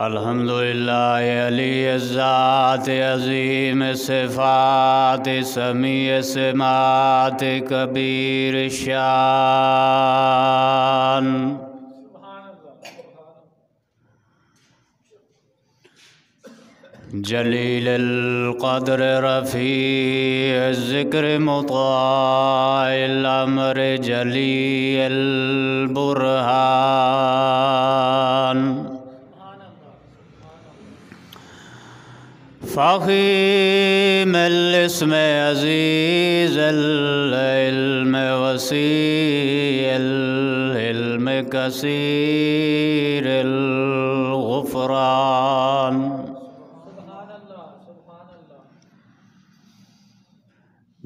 الحمد لله علی الذات عظیم صفات سمیع سمات کبیر شان جلیل القدر رفیع الذکر مطاع الامر جلی البرهان فخيم الاسم عزيز العلم وسيع العلم كثير الغفران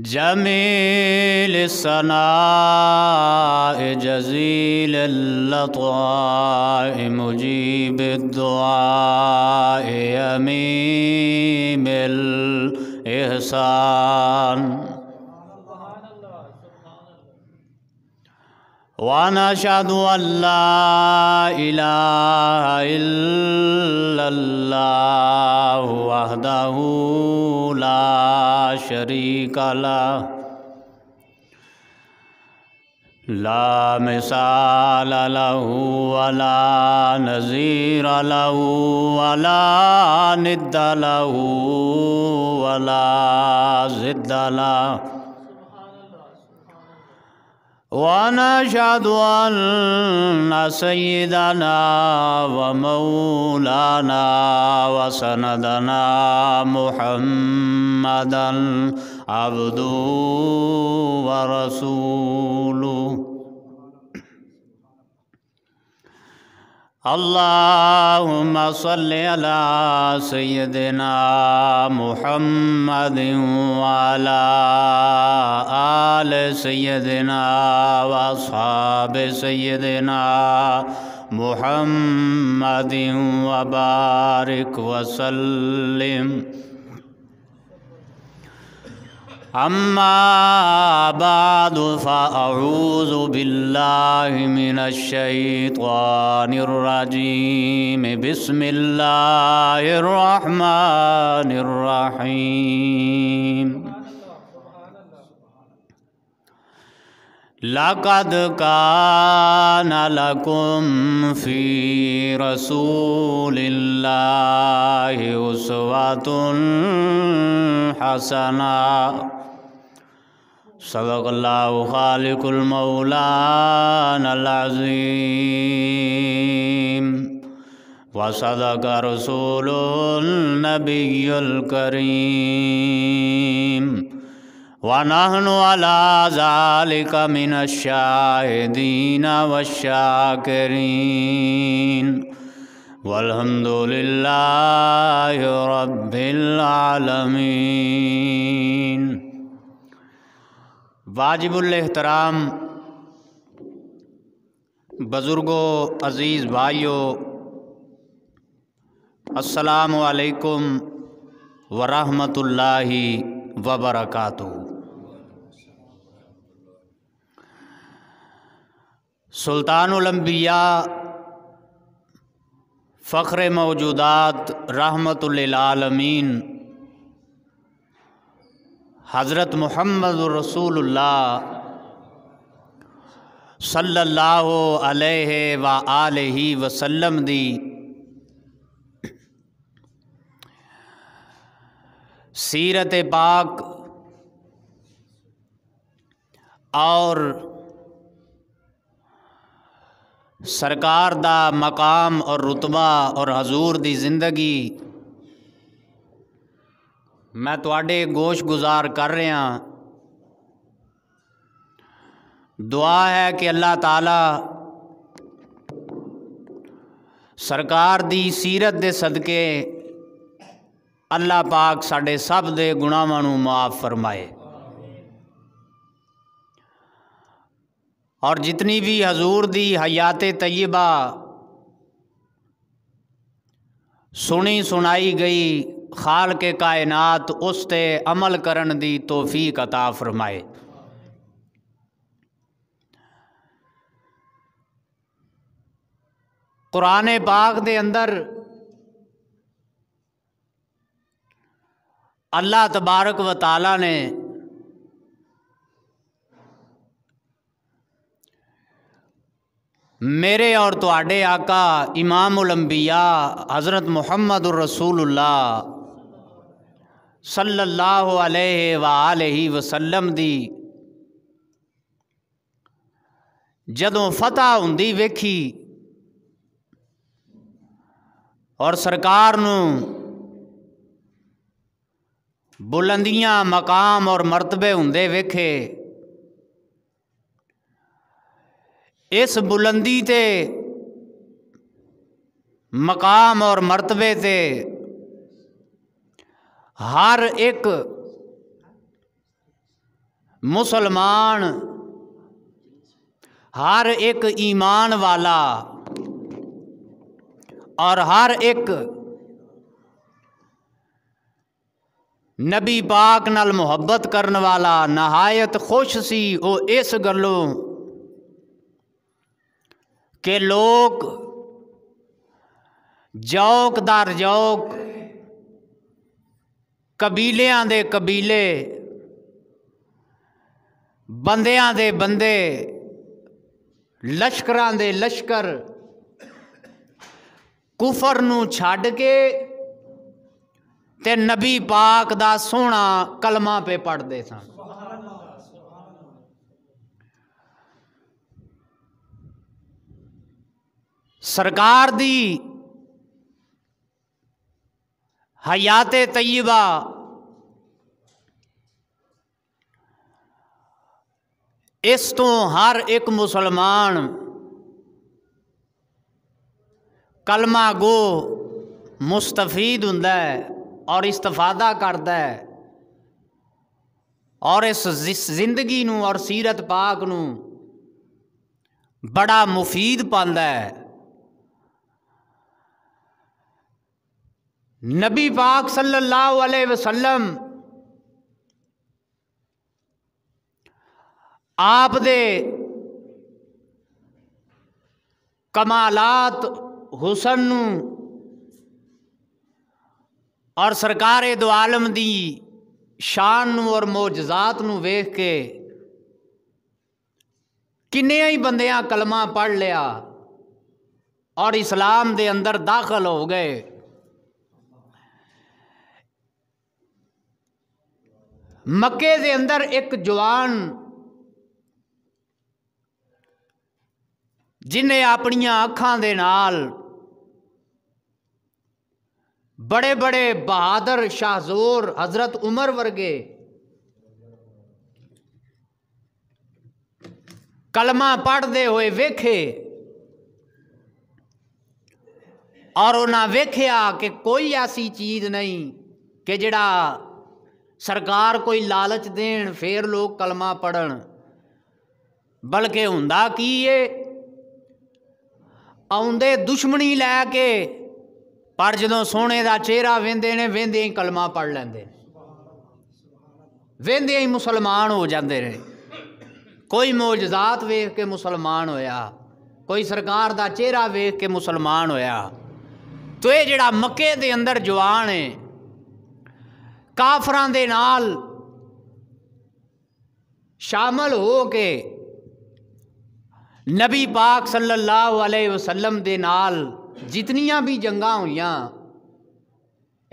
جميل الصناع جزيل اللطاء مجيب الدعاء يميم الإحسان ونشهد أن لا إله إلا الله وحده لا شريك له لا مثال له ولا نظير له ولا ند له ولا ضد له ونشهد أن سيدنا ومولانا وسندنا محمدا عبده ورسوله अल्लाहुम सल्ली अला सय्यदिना मुहम्मद वाला आल सय्यदिना वासहाब सय्यदिना मुहम्मद वबारिक वसल्लम أما بعد فأعوذ بالله من الشيطان الرجيم بسم الله الرحمن الرحيم لقد كان لكم في رسول الله أسوة حسنة صدق الله خالق المولان العظيم وصدق رسول النبي الكريم ونحن على ذلك من الشاهدين والشاكرين والحمد لله رب العالمين वाजिबुलहतराम बुज़ुर्गो अज़ीज़ भाइयों असलकम वरहमतुल्लाहि वबरकत सुल्तानम्बिया फ़ख्र मौजूदात रहमतुल्लामीन हज़रत मोहम्मद रसूलुल्लाह सल्लल्लाहु अलैहि व आलही वसल्लम दी सीरत पाक और सरकार दा मकाम और रुतबा और हजूर दी ज़िंदगी मैं थोड़े गोश गुजार कर रहा दुआ है कि अल्लाह तला सरकार की सीरत दे सदके अल्लाह पाक साढ़े सब दे गुणावान माफ़ फरमाए और जितनी भी हजूर दी हयात तयबा सुनी सुनाई गई खाल के कायनात उस ते अमल करन दी तोफीक अता फरमाए कुरान पाक दे अंदर अल्लाह तबारक व ताला ने मेरे और थोड़े आका इमाम उलंबिया हज़रत मुहम्मद रसूलुल्लाह सल्लाही वसलम दी जदों फतह होंगी वेखी और सरकार बुलंदियाँ मकाम और मरतबे होंगे वेखे इस बुलंदी ते मकाम और मरतबे ते हर एक मुसलमान हर एक ईमान वाला और हर एक नबी पाक नाल मुहब्बत करने वाला नहायत खुश सी वो इस गलों के लोग जौक दर जौक ਕਬੀਲਿਆਂ ਦੇ ਕਬੀਲੇ ਬੰਦਿਆਂ ਦੇ ਬੰਦੇ ਲਸ਼ਕਰਾਂ ਦੇ ਲਸ਼ਕਰ ਕੁਫਰ ਨੂੰ ਛੱਡ ਕੇ ਤੇ ਨਬੀ ਪਾਕ ਦਾ ਸੋਹਣਾ ਕਲਮਾ ਪੇ ਪੜਦੇ ਸਨ ਸਰਕਾਰ ਦੀ ਹਯਾਤ ਤੈਯਬਾ इस तो हर एक मुसलमान कलमा गो मुस्तफीद हों और इस्तफादा करता है और इस जिंदगी और सीरत पाक न बड़ा मुफीद पाता है नबी पाक सल्लल्लाहु अलैहि वसल्लम आप दे कमालात हुसन और सरकार दो आलम दी शान और मोजात वेख के किन्ने ही बंद कलमा पढ़ लिया और इस्लाम दे अंदर दाखिल हो गए मक्के अंदर एक जवान ਜਿਨੇ ਆਪਣੀਆਂ ਅੱਖਾਂ ਦੇ ਨਾਲ ਬੜੇ ਬੜੇ ਬਹਾਦਰ ਸ਼ਾਹਜ਼ੋਰ ਹਜ਼ਰਤ ਉਮਰ ਵਰਗੇ ਕਲਮਾ ਪੜਦੇ ਹੋਏ ਵੇਖੇ ਔਰ ਉਹਨਾਂ ਵੇਖਿਆ ਕਿ ਕੋਈ ਐਸੀ ਚੀਜ਼ ਨਹੀਂ ਕਿ ਜਿਹੜਾ ਸਰਕਾਰ ਕੋਈ ਲਾਲਚ ਦੇਣ ਫੇਰ ਲੋਕ ਕਲਮਾ ਪੜਨ ਬਲਕਿ ਹੁੰਦਾ ਕੀ ਏ आते दुश्मनी लै के पर जो सोने का चेहरा वेंदे ने वेंदे ही कलमा पढ़ लेंदे वेंद ही मुसलमान हो जाते हैं कोई मौजदात वेख के मुसलमान होया कोई सरकार का चेहरा वेख के मुसलमान होया तो यह जड़ा मके के अंदर जवान है काफर के नाल शामिल हो के ਨਬੀ ਪਾਕ ਸੱਲੱਲਾਹੁ ਅਲੈहि ਵਸੱਲਮ ਦੇ ਨਾਲ ਜਿਤਨੀਆਂ ਵੀ ਜੰਗਾਂ ਹੋਈਆਂ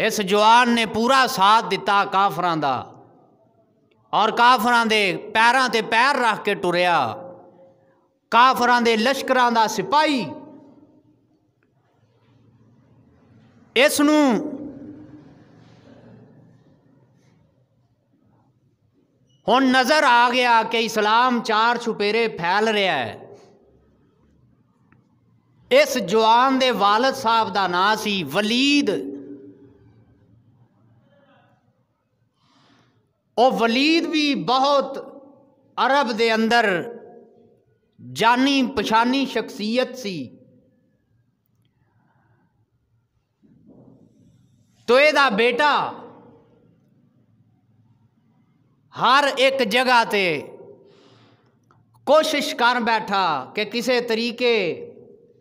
ਇਸ ਜਵਾਨ ਨੇ ਪੂਰਾ ਸਾਥ ਦਿੱਤਾ ਕਾਫਰਾਂ ਦਾ ਔਰ ਕਾਫਰਾਂ ਦੇ ਪੈਰਾਂ ਤੇ ਪੈਰ ਰੱਖ ਕੇ ਟੁਰਿਆ ਕਾਫਰਾਂ ਦੇ ਲਸ਼ਕਰਾਂ ਦਾ ਸਿਪਾਹੀ ਇਸ ਨੂੰ ਹੁਣ ਨਜ਼ਰ ਆ ਗਿਆ ਕਿ ਇਸਲਾਮ ਚਾਰ ਛੁਪੇਰੇ ਫੈਲ ਰਿਹਾ ਹੈ ਇਸ ਜਵਾਨ ਦੇ ਵਾਲਦ ਸਾਹਿਬ ਦਾ ਨਾਂ ਸੀ ਵਲੀਦ ਉਹ ਵਲੀਦ ਵੀ ਬਹੁਤ ਅਰਬ ਦੇ ਅੰਦਰ ਜਾਨੀ ਪਛਾਨੀ ਸ਼ਖਸੀਅਤ ਸੀ तो यदा बेटा हर एक जगह ते कोशिश कर बैठा कि किसी तरीके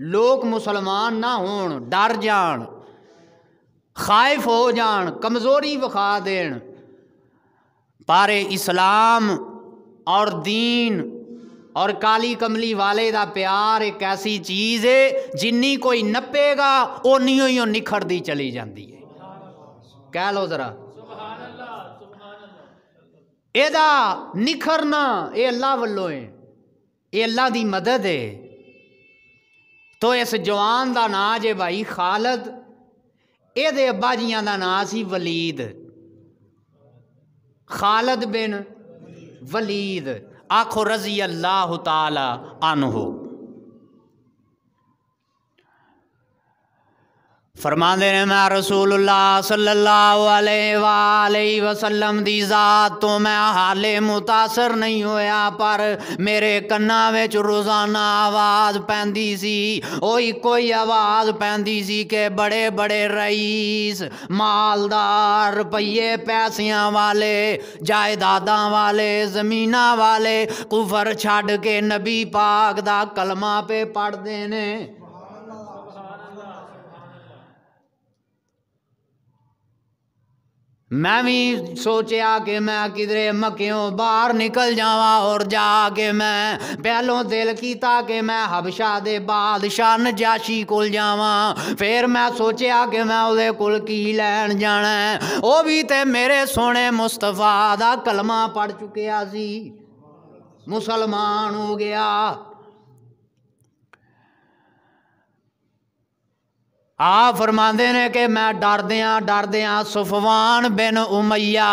लोग मुसलमान ना हो डर जाण खाइफ हो जान कमज़ोरी विखा दे पर इस्लाम और दीन और काली कमली वाले का प्यार एक ऐसी चीज़ है जिन्नी कोई नपेगा ओनी ही निखरती चली जाती है कह लो जरा एदा निखरना ये अल्लाह वालों है ये अल्लाह की मदद है तो इस जवान का ना जे भाई खालद ये अब्बा जिया का ना सी वलीद खालद बिन वलीद आखो रजी अल्लाह तला अन हो फरमाते ने मैं रसूल वसलम की जात तो मैं हाले मुतासर नहीं होया पर मेरे कना रोजाना आवाज पैंती सी इको ही आवाज पैंती सी के बड़े बड़े रईस मालदार रुपये पैसिया वाले जायदाद वाले जमीन वाले कुफर छड़ के नबी पाक का कलमा पे पढ़ते ने मैं भी सोचा कि मैं किधरे मक्यों बाहर निकल जावा और जाके मैं पहलों दिल किया कि मैं हबशा दे बादशाह नजाशी कोल जावा फिर मैं सोचा कि मैं उदे कोल की लैन जाना है वह भी तो मेरे सोने मुस्तफा का कलमा पढ़ चुकिया मुसलमान हो गया ਆ ਫਰਮਾਉਂਦੇ ਨੇ ਕਿ ਮੈਂ ਡਰਦਿਆਂ ਡਰਦਿਆਂ ਸੁਫਵਾਨ ਬਿਨ ਉਮਈਆ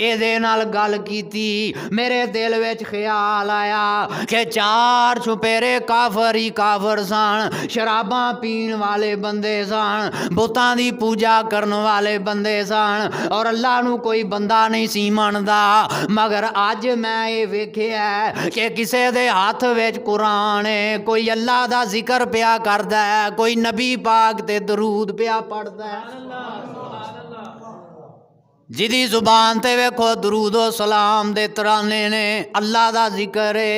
ਇਹਦੇ ਨਾਲ ਗੱਲ ਕੀਤੀ ਮੇਰੇ ਦਿਲ ਵਿੱਚ ਖਿਆਲ ਆਇਆ ਕਿ ਚਾਰ ਛੁਪੇਰੇ ਕਾਫਰ ਹੀ ਕਾਫਰ ਸਨ ਸ਼ਰਾਬਾਂ ਪੀਣ ਵਾਲੇ ਬੰਦੇ ਸਨ ਬੁੱਤਾਂ ਦੀ ਪੂਜਾ ਕਰਨ ਵਾਲੇ ਬੰਦੇ ਸਨ ਔਰ ਅੱਲਾ ਨੂੰ ਕੋਈ ਬੰਦਾ ਨਹੀਂ ਸੀ ਮੰਨਦਾ ਮਗਰ ਅੱਜ ਮੈਂ ਇਹ ਵੇਖਿਆ ਕਿ ਕਿਸੇ ਦੇ ਹੱਥ ਵਿੱਚ ਕੁਰਾਨ ਹੈ ਕੋਈ ਅੱਲਾ ਦਾ ਜ਼ਿਕਰ ਪਿਆ ਕਰਦਾ ਹੈ ਕੋਈ ਨਬੀ ਪਾਕ ਤੇ ਦਰੂਦ ਪਿਆ ਪੜਦਾ ਹੈ जिदी जुबान ते वेखो दरूदो सलाम दे तराने ने अल्लाह का जिक्र है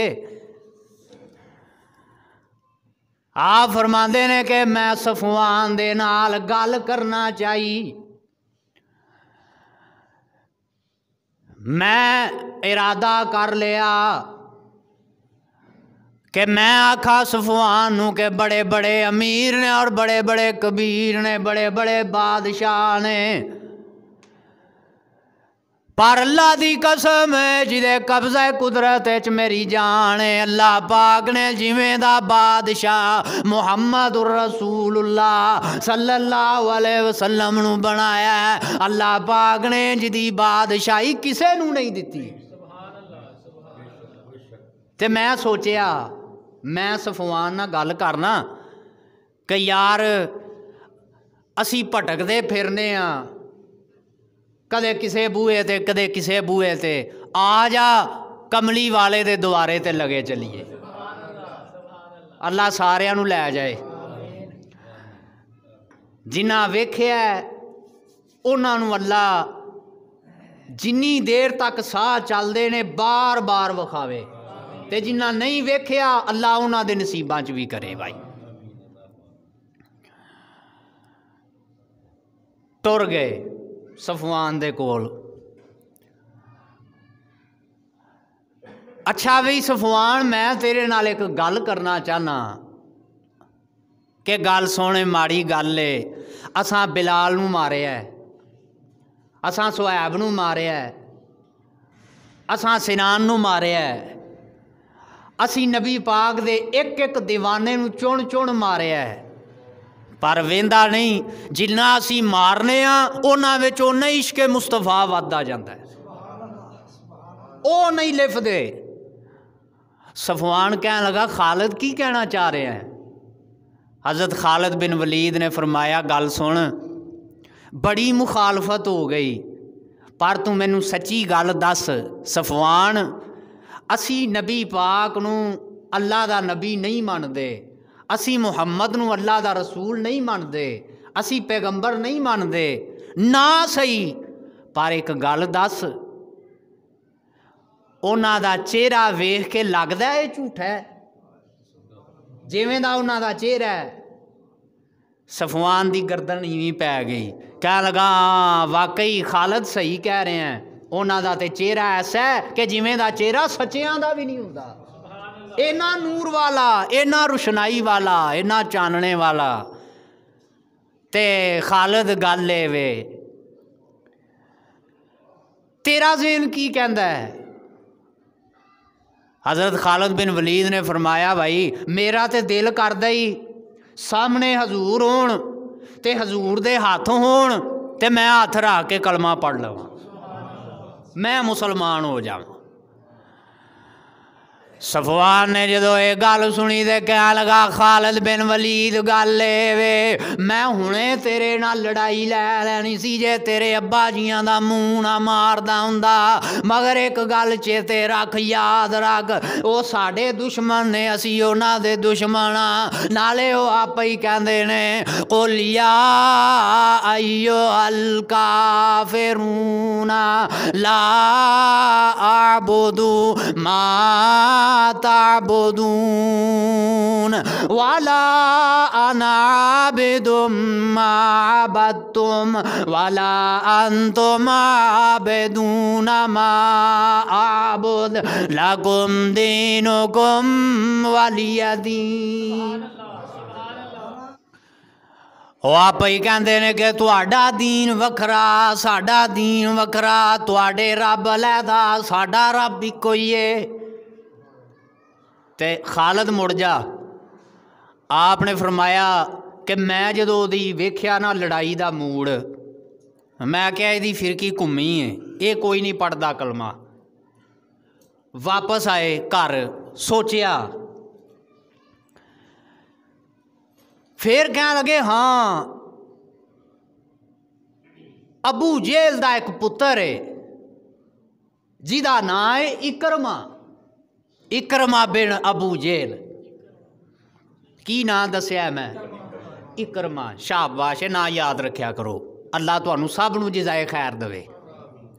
आप फरमाते ने कि मैं सफवान दे गल करना चाहिए मैं इरादा कर लिया कि मैं आखा सफवान के बड़े बड़े अमीर ने और बड़े बड़े कबीर ने बड़े बड़े बादशाह ने पर अल्लाह की कसम जिदे कब्जा कुदरत मेरी जान अल्लाह पाक ने जिमें बादशाह मुहम्मद रसूल अल्लाह सल्लाह वाले वसलम बनाया अल्लाह पाक ने जिदी बादशाही किसी नू नहीं दिती तो मैं सोचा मैं सफवान ना गल करना कि यार असी भटकते फिरने ਕਦੇ ਕਿਸੇ ਬੂਹੇ ਤੇ ਕਦੇ ਕਿਸੇ ਬੂਹੇ ਤੇ ਆ ਜਾ ਕਮਲੀ ਵਾਲੇ ਦੇ ਦੁਆਰੇ ਤੇ ਲਗੇ ਚਲੀਏ ਅੱਲਾ ਸਾਰਿਆਂ ਨੂੰ ਲੈ ਜਾਏ ਜਿਨ੍ਹਾਂ ਵੇਖਿਆ ਉਹਨਾਂ ਨੂੰ ਅੱਲਾ ਜਿੰਨੀ ਦੇਰ ਤੱਕ ਸਾਹ ਚੱਲਦੇ ਨੇ ਬਾਰ-ਬਾਰ ਵਿਖਾਵੇ ਤੇ ਜਿਨ੍ਹਾਂ ਨਹੀਂ ਵੇਖਿਆ ਅੱਲਾ ਉਹਨਾਂ ਦੇ ਨਸੀਬਾਂ 'ਚ ਵੀ ਕਰੇ ਭਾਈ ਤੁਰ ਗਏ ਸਫਵਾਨ ਦੇ ਕੋਲ ਅੱਛਾ ਵੀ ਸਫਵਾਨ ਮੈਂ ਤੇਰੇ ਨਾਲ ਇੱਕ ਗੱਲ ਕਰਨਾ ਚਾਹਨਾ ਕਿ ਗੱਲ ਸੋਹਣੇ ਮਾੜੀ ਗੱਲ ਏ ਅਸਾਂ ਬਿਲਾਲ ਨੂੰ ਮਾਰਿਆ ਅਸਾਂ ਸੁਹੈਬ ਨੂੰ ਮਾਰਿਆ ਅਸਾਂ ਸਿਨਾਨ ਨੂੰ ਮਾਰਿਆ ਅਸੀਂ ਨਬੀ ਪਾਕ ਦੇ ਇੱਕ ਇੱਕ دیਵਾਨੇ ਨੂੰ ਚੁਣ ਚੁਣ ਮਾਰਿਆ ਹੈ पर वेंदा नहीं जिन्ना असी मारने उन्होंने इश्के मुस्तफा वादा ਇਸ਼ਕੇ ਮੁਸਤਫਾ ਵੱਧਦਾ ਜਾਂਦਾ ਹੈ सफवान कह लगा खालिद की कहना चाह रहे हैं हज़रत खालिद बिन वलीद ने फरमाया गल सुन बड़ी मुखालफत हो गई पर तू मैनू सच्ची गल दस सफवान असी नबी पाक न अल्लाह का नबी नहीं मनते ਅਸੀਂ ਮੁਹੰਮਦ ਨੂੰ ਅੱਲਾ ਦਾ ਰਸੂਲ ਨਹੀਂ ਮੰਨਦੇ ਅਸੀਂ ਪੈਗੰਬਰ ਨਹੀਂ ਮੰਨਦੇ ਨਾ ਸਹੀ ਪਰ ਇੱਕ ਗੱਲ ਦੱਸ ਉਹਨਾਂ ਦਾ ਚਿਹਰਾ ਵੇਖ ਕੇ ਲੱਗਦਾ ਇਹ ਝੂਠਾ ਹੈ ਜਿਵੇਂ ਦਾ ਉਹਨਾਂ ਦਾ ਚਿਹਰਾ ਹੈ ਸਫਵਾਨ ਦੀ ਗਰਦਨ ਇਵੇਂ ਪੈ ਗਈ ਕਹਿ ਲਗਾ ਵਾਕਈ ਖਾਲਦ ਸਹੀ ਕਹਿ ਰਹੇ ਆ ਉਹਨਾਂ ਦਾ ਤੇ ਚਿਹਰਾ ਐਸਾ ਹੈ ਕਿ ਜਿਵੇਂ ਦਾ ਚਿਹਰਾ ਸੱਚਿਆਂ ਦਾ ਵੀ ਨਹੀਂ ਹੁੰਦਾ एना नूर वाला एना रुशनाई वाला एना चानने वाला ते खालद गल ले वे तेरा जेन की कहता है हज़रत खालद बिन वलीद ने फरमाया भाई मेरा तो दिल कर ही सामने हजूर होन ते हजूर दे हाथ होन ते मैं हथ रख के कलमा पढ़ लव मैं मुसलमान हो जाऊँ ਸਫਵਾਨ ਨੇ ਜਦੋਂ ਇਹ ਗੱਲ ਸੁਣੀ ਤੇ ਕਹਿਣ ਲਗਾ ਖਾਲਦ ਬਿਨ ਵਲੀਦ ਗੱਲ ਏ ਵੇ ਮੈਂ ਹੁਣੇ ਤੇਰੇ ਨਾਲ ਲੜਾਈ ਲੈ ਲੈਣੀ ਸੀ ਜੇ ਤੇਰੇ ਅੱਬਾ ਜੀਆਂ ਦਾ ਮੂੰਹ ਨਾ ਮਾਰਦਾ ਹੁੰਦਾ ਮਗਰ ਇੱਕ ਗੱਲ ਚੇਤੇ ਰੱਖ ਯਾਦ ਰੱਖ ਉਹ ਸਾਡੇ ਦੁਸ਼ਮਣ ਨੇ ਅਸੀਂ ਉਹਨਾਂ ਦੇ ਦੁਸ਼ਮਣ ਨਾਲੇ ਉਹ ਆਪੇ ਹੀ ਕਹਿੰਦੇ ਨੇ ਕੁਲ ਆਇਓ ਅਲ ਕਾਫਿਰੂਨਾ ਲਾ ਆਬਦੂ ਮਾ ताबुदून वाला अनाबिद तुम वाला अंतुम आबदून मा आबुद लगुम दीन गुम वालिया दीन ਉਹ आप ही कहते ਨੇ कि ਤੁਹਾਡਾ दीन वखरा साडा दीन वखरा ਤੁਹਾਡੇ रब ਲੈਦਾ साडा रब इको ही है तो खालद मुड़ जा आपने फरमाया कि मैं जो वेख्या ना लड़ाई का मूड मैं क्या यदि फिरकी घूमी है ये कोई नहीं पढ़ता कलमा वापस आए घर सोचा फिर कह लगे हाँ अबू जेल का एक पुत्र है जिदा ना है इकरमा ਇਕਰਮਾ ਬਿਨ ਅਬੂ ਜੇਲ ਕੀ ਨਾਂ ਦੱਸਿਆ ਮੈਂ ਇਕਰਮਾ ਸ਼ਾਬਾਸ਼ ਇਹ ਨਾਂ ਯਾਦ ਰੱਖਿਆ ਕਰੋ ਅੱਲਾ ਤੁਹਾਨੂੰ ਸਭ ਨੂੰ ਜਜ਼ਾਇ ਖੈਰ ਦੇਵੇ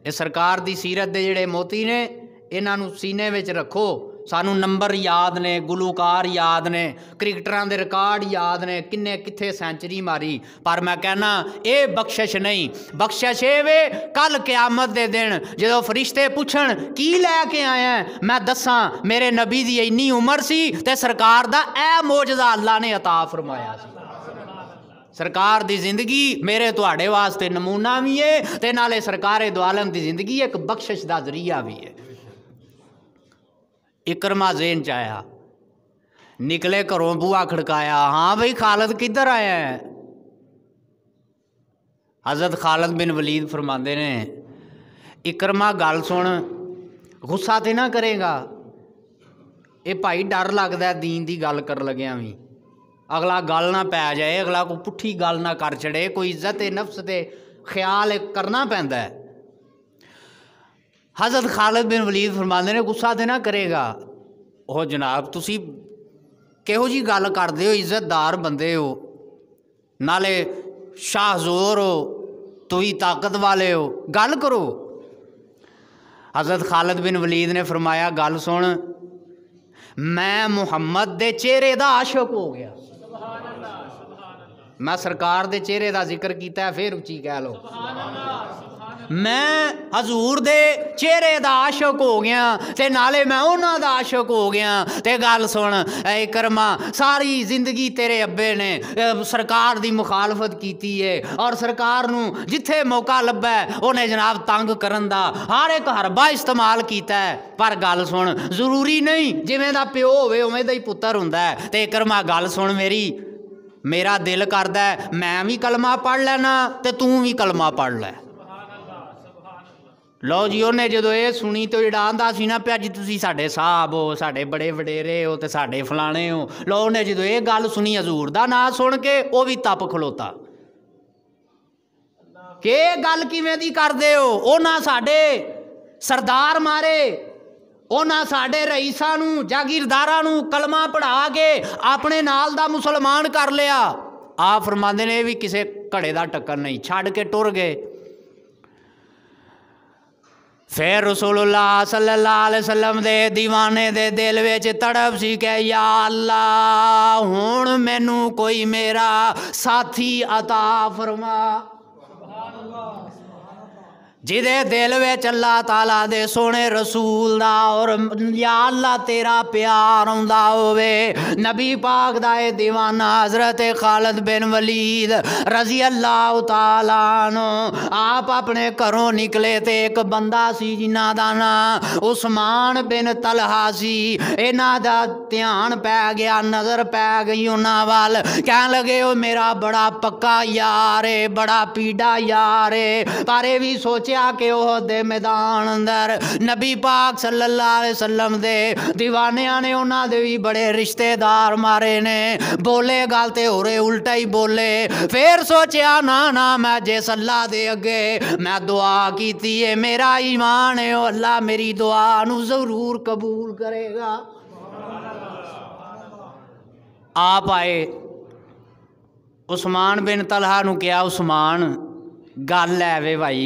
ਇਹ ਸਰਕਾਰ ਦੀ ਸੀਰਤ ਦੇ ਜਿਹੜੇ ਮੋਤੀ ਨੇ ਇਹਨਾਂ ਨੂੰ ਸੀਨੇ ਵਿੱਚ ਰੱਖੋ ਸਾਨੂੰ ਨੰਬਰ ਯਾਦ ਨੇ ਗਲੂਕਾਰ ਯਾਦ ਨੇ ਕ੍ਰਿਕਟਰਾਂ ਦੇ ਰਿਕਾਰਡ ਯਾਦ ਨੇ ਕਿੰਨੇ ਕਿੱਥੇ ਸੈਂਚਰੀ ਮਾਰੀ ਪਰ ਮੈਂ ਕਹਿਣਾ ਇਹ ਬਖਸ਼ਿਸ਼ ਨਹੀਂ ਬਖਸ਼ਿਸ਼ ਇਹ ਵੇ ਕੱਲ ਕਿਆਮਤ ਦੇ ਦਿਨ ਜਦੋਂ ਫਰਿਸ਼ਤੇ ਪੁੱਛਣ ਕੀ ਲੈ ਕੇ ਆਇਆ ਮੈਂ ਦੱਸਾਂ ਮੇਰੇ ਨਬੀ ਦੀ ਇੰਨੀ ਉਮਰ ਸੀ ਤੇ ਸਰਕਾਰ ਦਾ ਇਹ ਮੌਜਜ਼ਾ ਅੱਲਾ ਨੇ عطا ਫਰਮਾਇਆ ਸੀ ਸਰਕਾਰ ਦੀ ਜ਼ਿੰਦਗੀ ਮੇਰੇ ਤੁਹਾਡੇ ਵਾਸਤੇ ਨਮੂਨਾ ਵੀ ਏ ਤੇ ਨਾਲੇ ਸਰਕਾਰੇ ਦੁਆਲਮ ਦੀ ਜ਼ਿੰਦਗੀ ਇੱਕ ਬਖਸ਼ਿਸ਼ ਦਾ ਜ਼ਰੀਆ ਵੀ ਏ इकरमा जेन आया निकले घरों बुआ खड़काया हाँ भाई खालद किधर आया है हजरत खालद बिन वलीद फरमाते ने इकरमा गल सुन गुस्सा तो ना करेगा ये भाई डर लगता है दीन की गल कर लग्या भी अगला गल ना पै जाए अगला को पुठी गल ना कर छड़े कोई इज्जत नफ्स से ख्याल करना पैदा है हज़रत खालिद बिन वलीद फरमाते ने गुस्सा तो ना करेगा वह जनाब ती के गल करते हो इज्जतदार बंदे हो नाले शाहजोर हो तुम ताकत वाले हो गल करो हज़रत खालिद बिन वलीद ने फरमाया गल सुन मैं मुहम्मद के चेहरे का आशक हो गया मैं सरकार के चेहरे का जिक्र किया फिर उची कह लो ਮੈਂ ਹਜ਼ੂਰ ਦੇ ਚਿਹਰੇ ਦਾ ਆਸ਼ਕ ਹੋ ਗਿਆ ਤੇ ਨਾਲੇ ਮੈਂ ਉਹਨਾਂ ਦਾ ਆਸ਼ਕ ਹੋ ਗਿਆ ਤੇ ਗੱਲ ਸੁਣ ਐ ਕਰਮਾ ਸਾਰੀ ਜ਼ਿੰਦਗੀ ਤੇਰੇ ਅੱਬੇ ਨੇ ਸਰਕਾਰ ਦੀ ਮੁਖਾਲਫਤ ਕੀਤੀ ਏ ਔਰ ਸਰਕਾਰ ਨੂੰ ਜਿੱਥੇ ਮੌਕਾ ਲੱਭਾ ਉਹਨੇ ਜਨਾਬ ਤੰਗ ਕਰਨ ਦਾ ਹਰ ਇੱਕ ਹਰਬਾ ਇਸਤੇਮਾਲ ਕੀਤਾ ਪਰ ਗੱਲ ਸੁਣ ਜ਼ਰੂਰੀ ਨਹੀਂ ਜਿਵੇਂ ਦਾ ਪਿਓ ਹੋਵੇ ਉਵੇਂ ਦਾ ਹੀ ਪੁੱਤਰ ਹੁੰਦਾ ਤੇ ਕਰਮਾ ਗੱਲ ਸੁਣ ਮੇਰੀ ਮੇਰਾ ਦਿਲ ਕਰਦਾ ਮੈਂ ਵੀ ਕਲਮਾ ਪੜ ਲੈਣਾ ਤੇ ਤੂੰ ਵੀ ਕਲਮਾ ਪੜ ਲੈ ਲੋ ਜੀ ਉਹਨੇ ਜਦੋਂ ਇਹ ਸੁਣੀ ਤੇ ਜਿਹੜਾ ਆਂਦਾ ਸੀ ਨਾ ਪਿਆਜ ਤੁਸੀਂ ਸਾਡੇ ਸਾਹਬ ਹੋ ਸਾਡੇ ਬੜੇ ਵਡੇਰੇ ਹੋ ਤੇ ਸਾਡੇ ਫਲਾਣੇ ਹੋ ਲੋ ਉਹਨੇ ਜਦੋਂ ਇਹ ਗੱਲ ਸੁਣੀ ਹਜ਼ੂਰ ਦਾ ਨਾਂ ਸੁਣ ਕੇ ਉਹ ਵੀ ਤਪ ਖਲੋਤਾ ਕਿ ਗੱਲ ਕਿਵੇਂ ਦੀ ਕਰਦੇ ਹੋ ਉਹ ਨਾ ਸਾਡੇ ਸਰਦਾਰ ਮਾਰੇ ਉਹਨਾਂ ਸਾਡੇ ਰਈਸਾਂ ਨੂੰ ਜਾਗੀਰਦਾਰਾਂ ਨੂੰ ਕਲਮਾ ਪੜਾ ਕੇ ਆਪਣੇ ਨਾਲ ਦਾ ਮੁਸਲਮਾਨ ਕਰ ਲਿਆ ਆ ਫਰਮਾਉਂਦੇ ਨੇ ਇਹ ਵੀ ਕਿਸੇ ਘੜੇ ਦਾ ਟੱਕਰ ਨਹੀਂ ਛੱਡ ਕੇ ਟੁਰ ਗਏ ਫਿਰ ਰਸੂਲullah ਸੱਲੱਲਾਹ ਅਲੈहि ਵਸੱਲਮ ਦੇ دیਵਾਨੇ ਦੇ ਦਿਲ ਵਿੱਚ ਤੜਪ ਸੀ ਕਿ ਯਾ ਅੱਲਾ ਹੁਣ ਮੈਨੂੰ ਕੋਈ ਮੇਰਾ ਸਾਥੀ عطا ਫਰਮਾ जिदे दिल में अल्लाह तला दे सोने रसूल और या अल्लाह तेरा प्यार आवे नबी पाक का ए दीवाना हजरत खालद बिन वलीद रजी अल्लाह तला आप अपने घरों निकले तो एक बंदा सी जिन्हों का ना उस्मान बिन तलहा सी इना ध्यान पै गया नज़र पै गई उन्होंने वाल कह लगे वो मेरा बड़ा पक्का यार है बड़ा पीड़ा यार है पर भी सोच दसिया के ओह दे मैदान अंदर नबी पाक सल्ला वसलम दे दीवानिया ने उन्होंने भी बड़े रिश्तेदार मारे ने बोले गल तो हो रे उल्टा ही बोले फिर सोचा ना ना मैं जे सलाह दे अगे मैं दुआ की है मेरा ईमान है अल्लाह मेरी दुआ न जरूर कबूल करेगा आप आए उस्मान बिन तलहा नु क्या उस्मान गल है वे भाई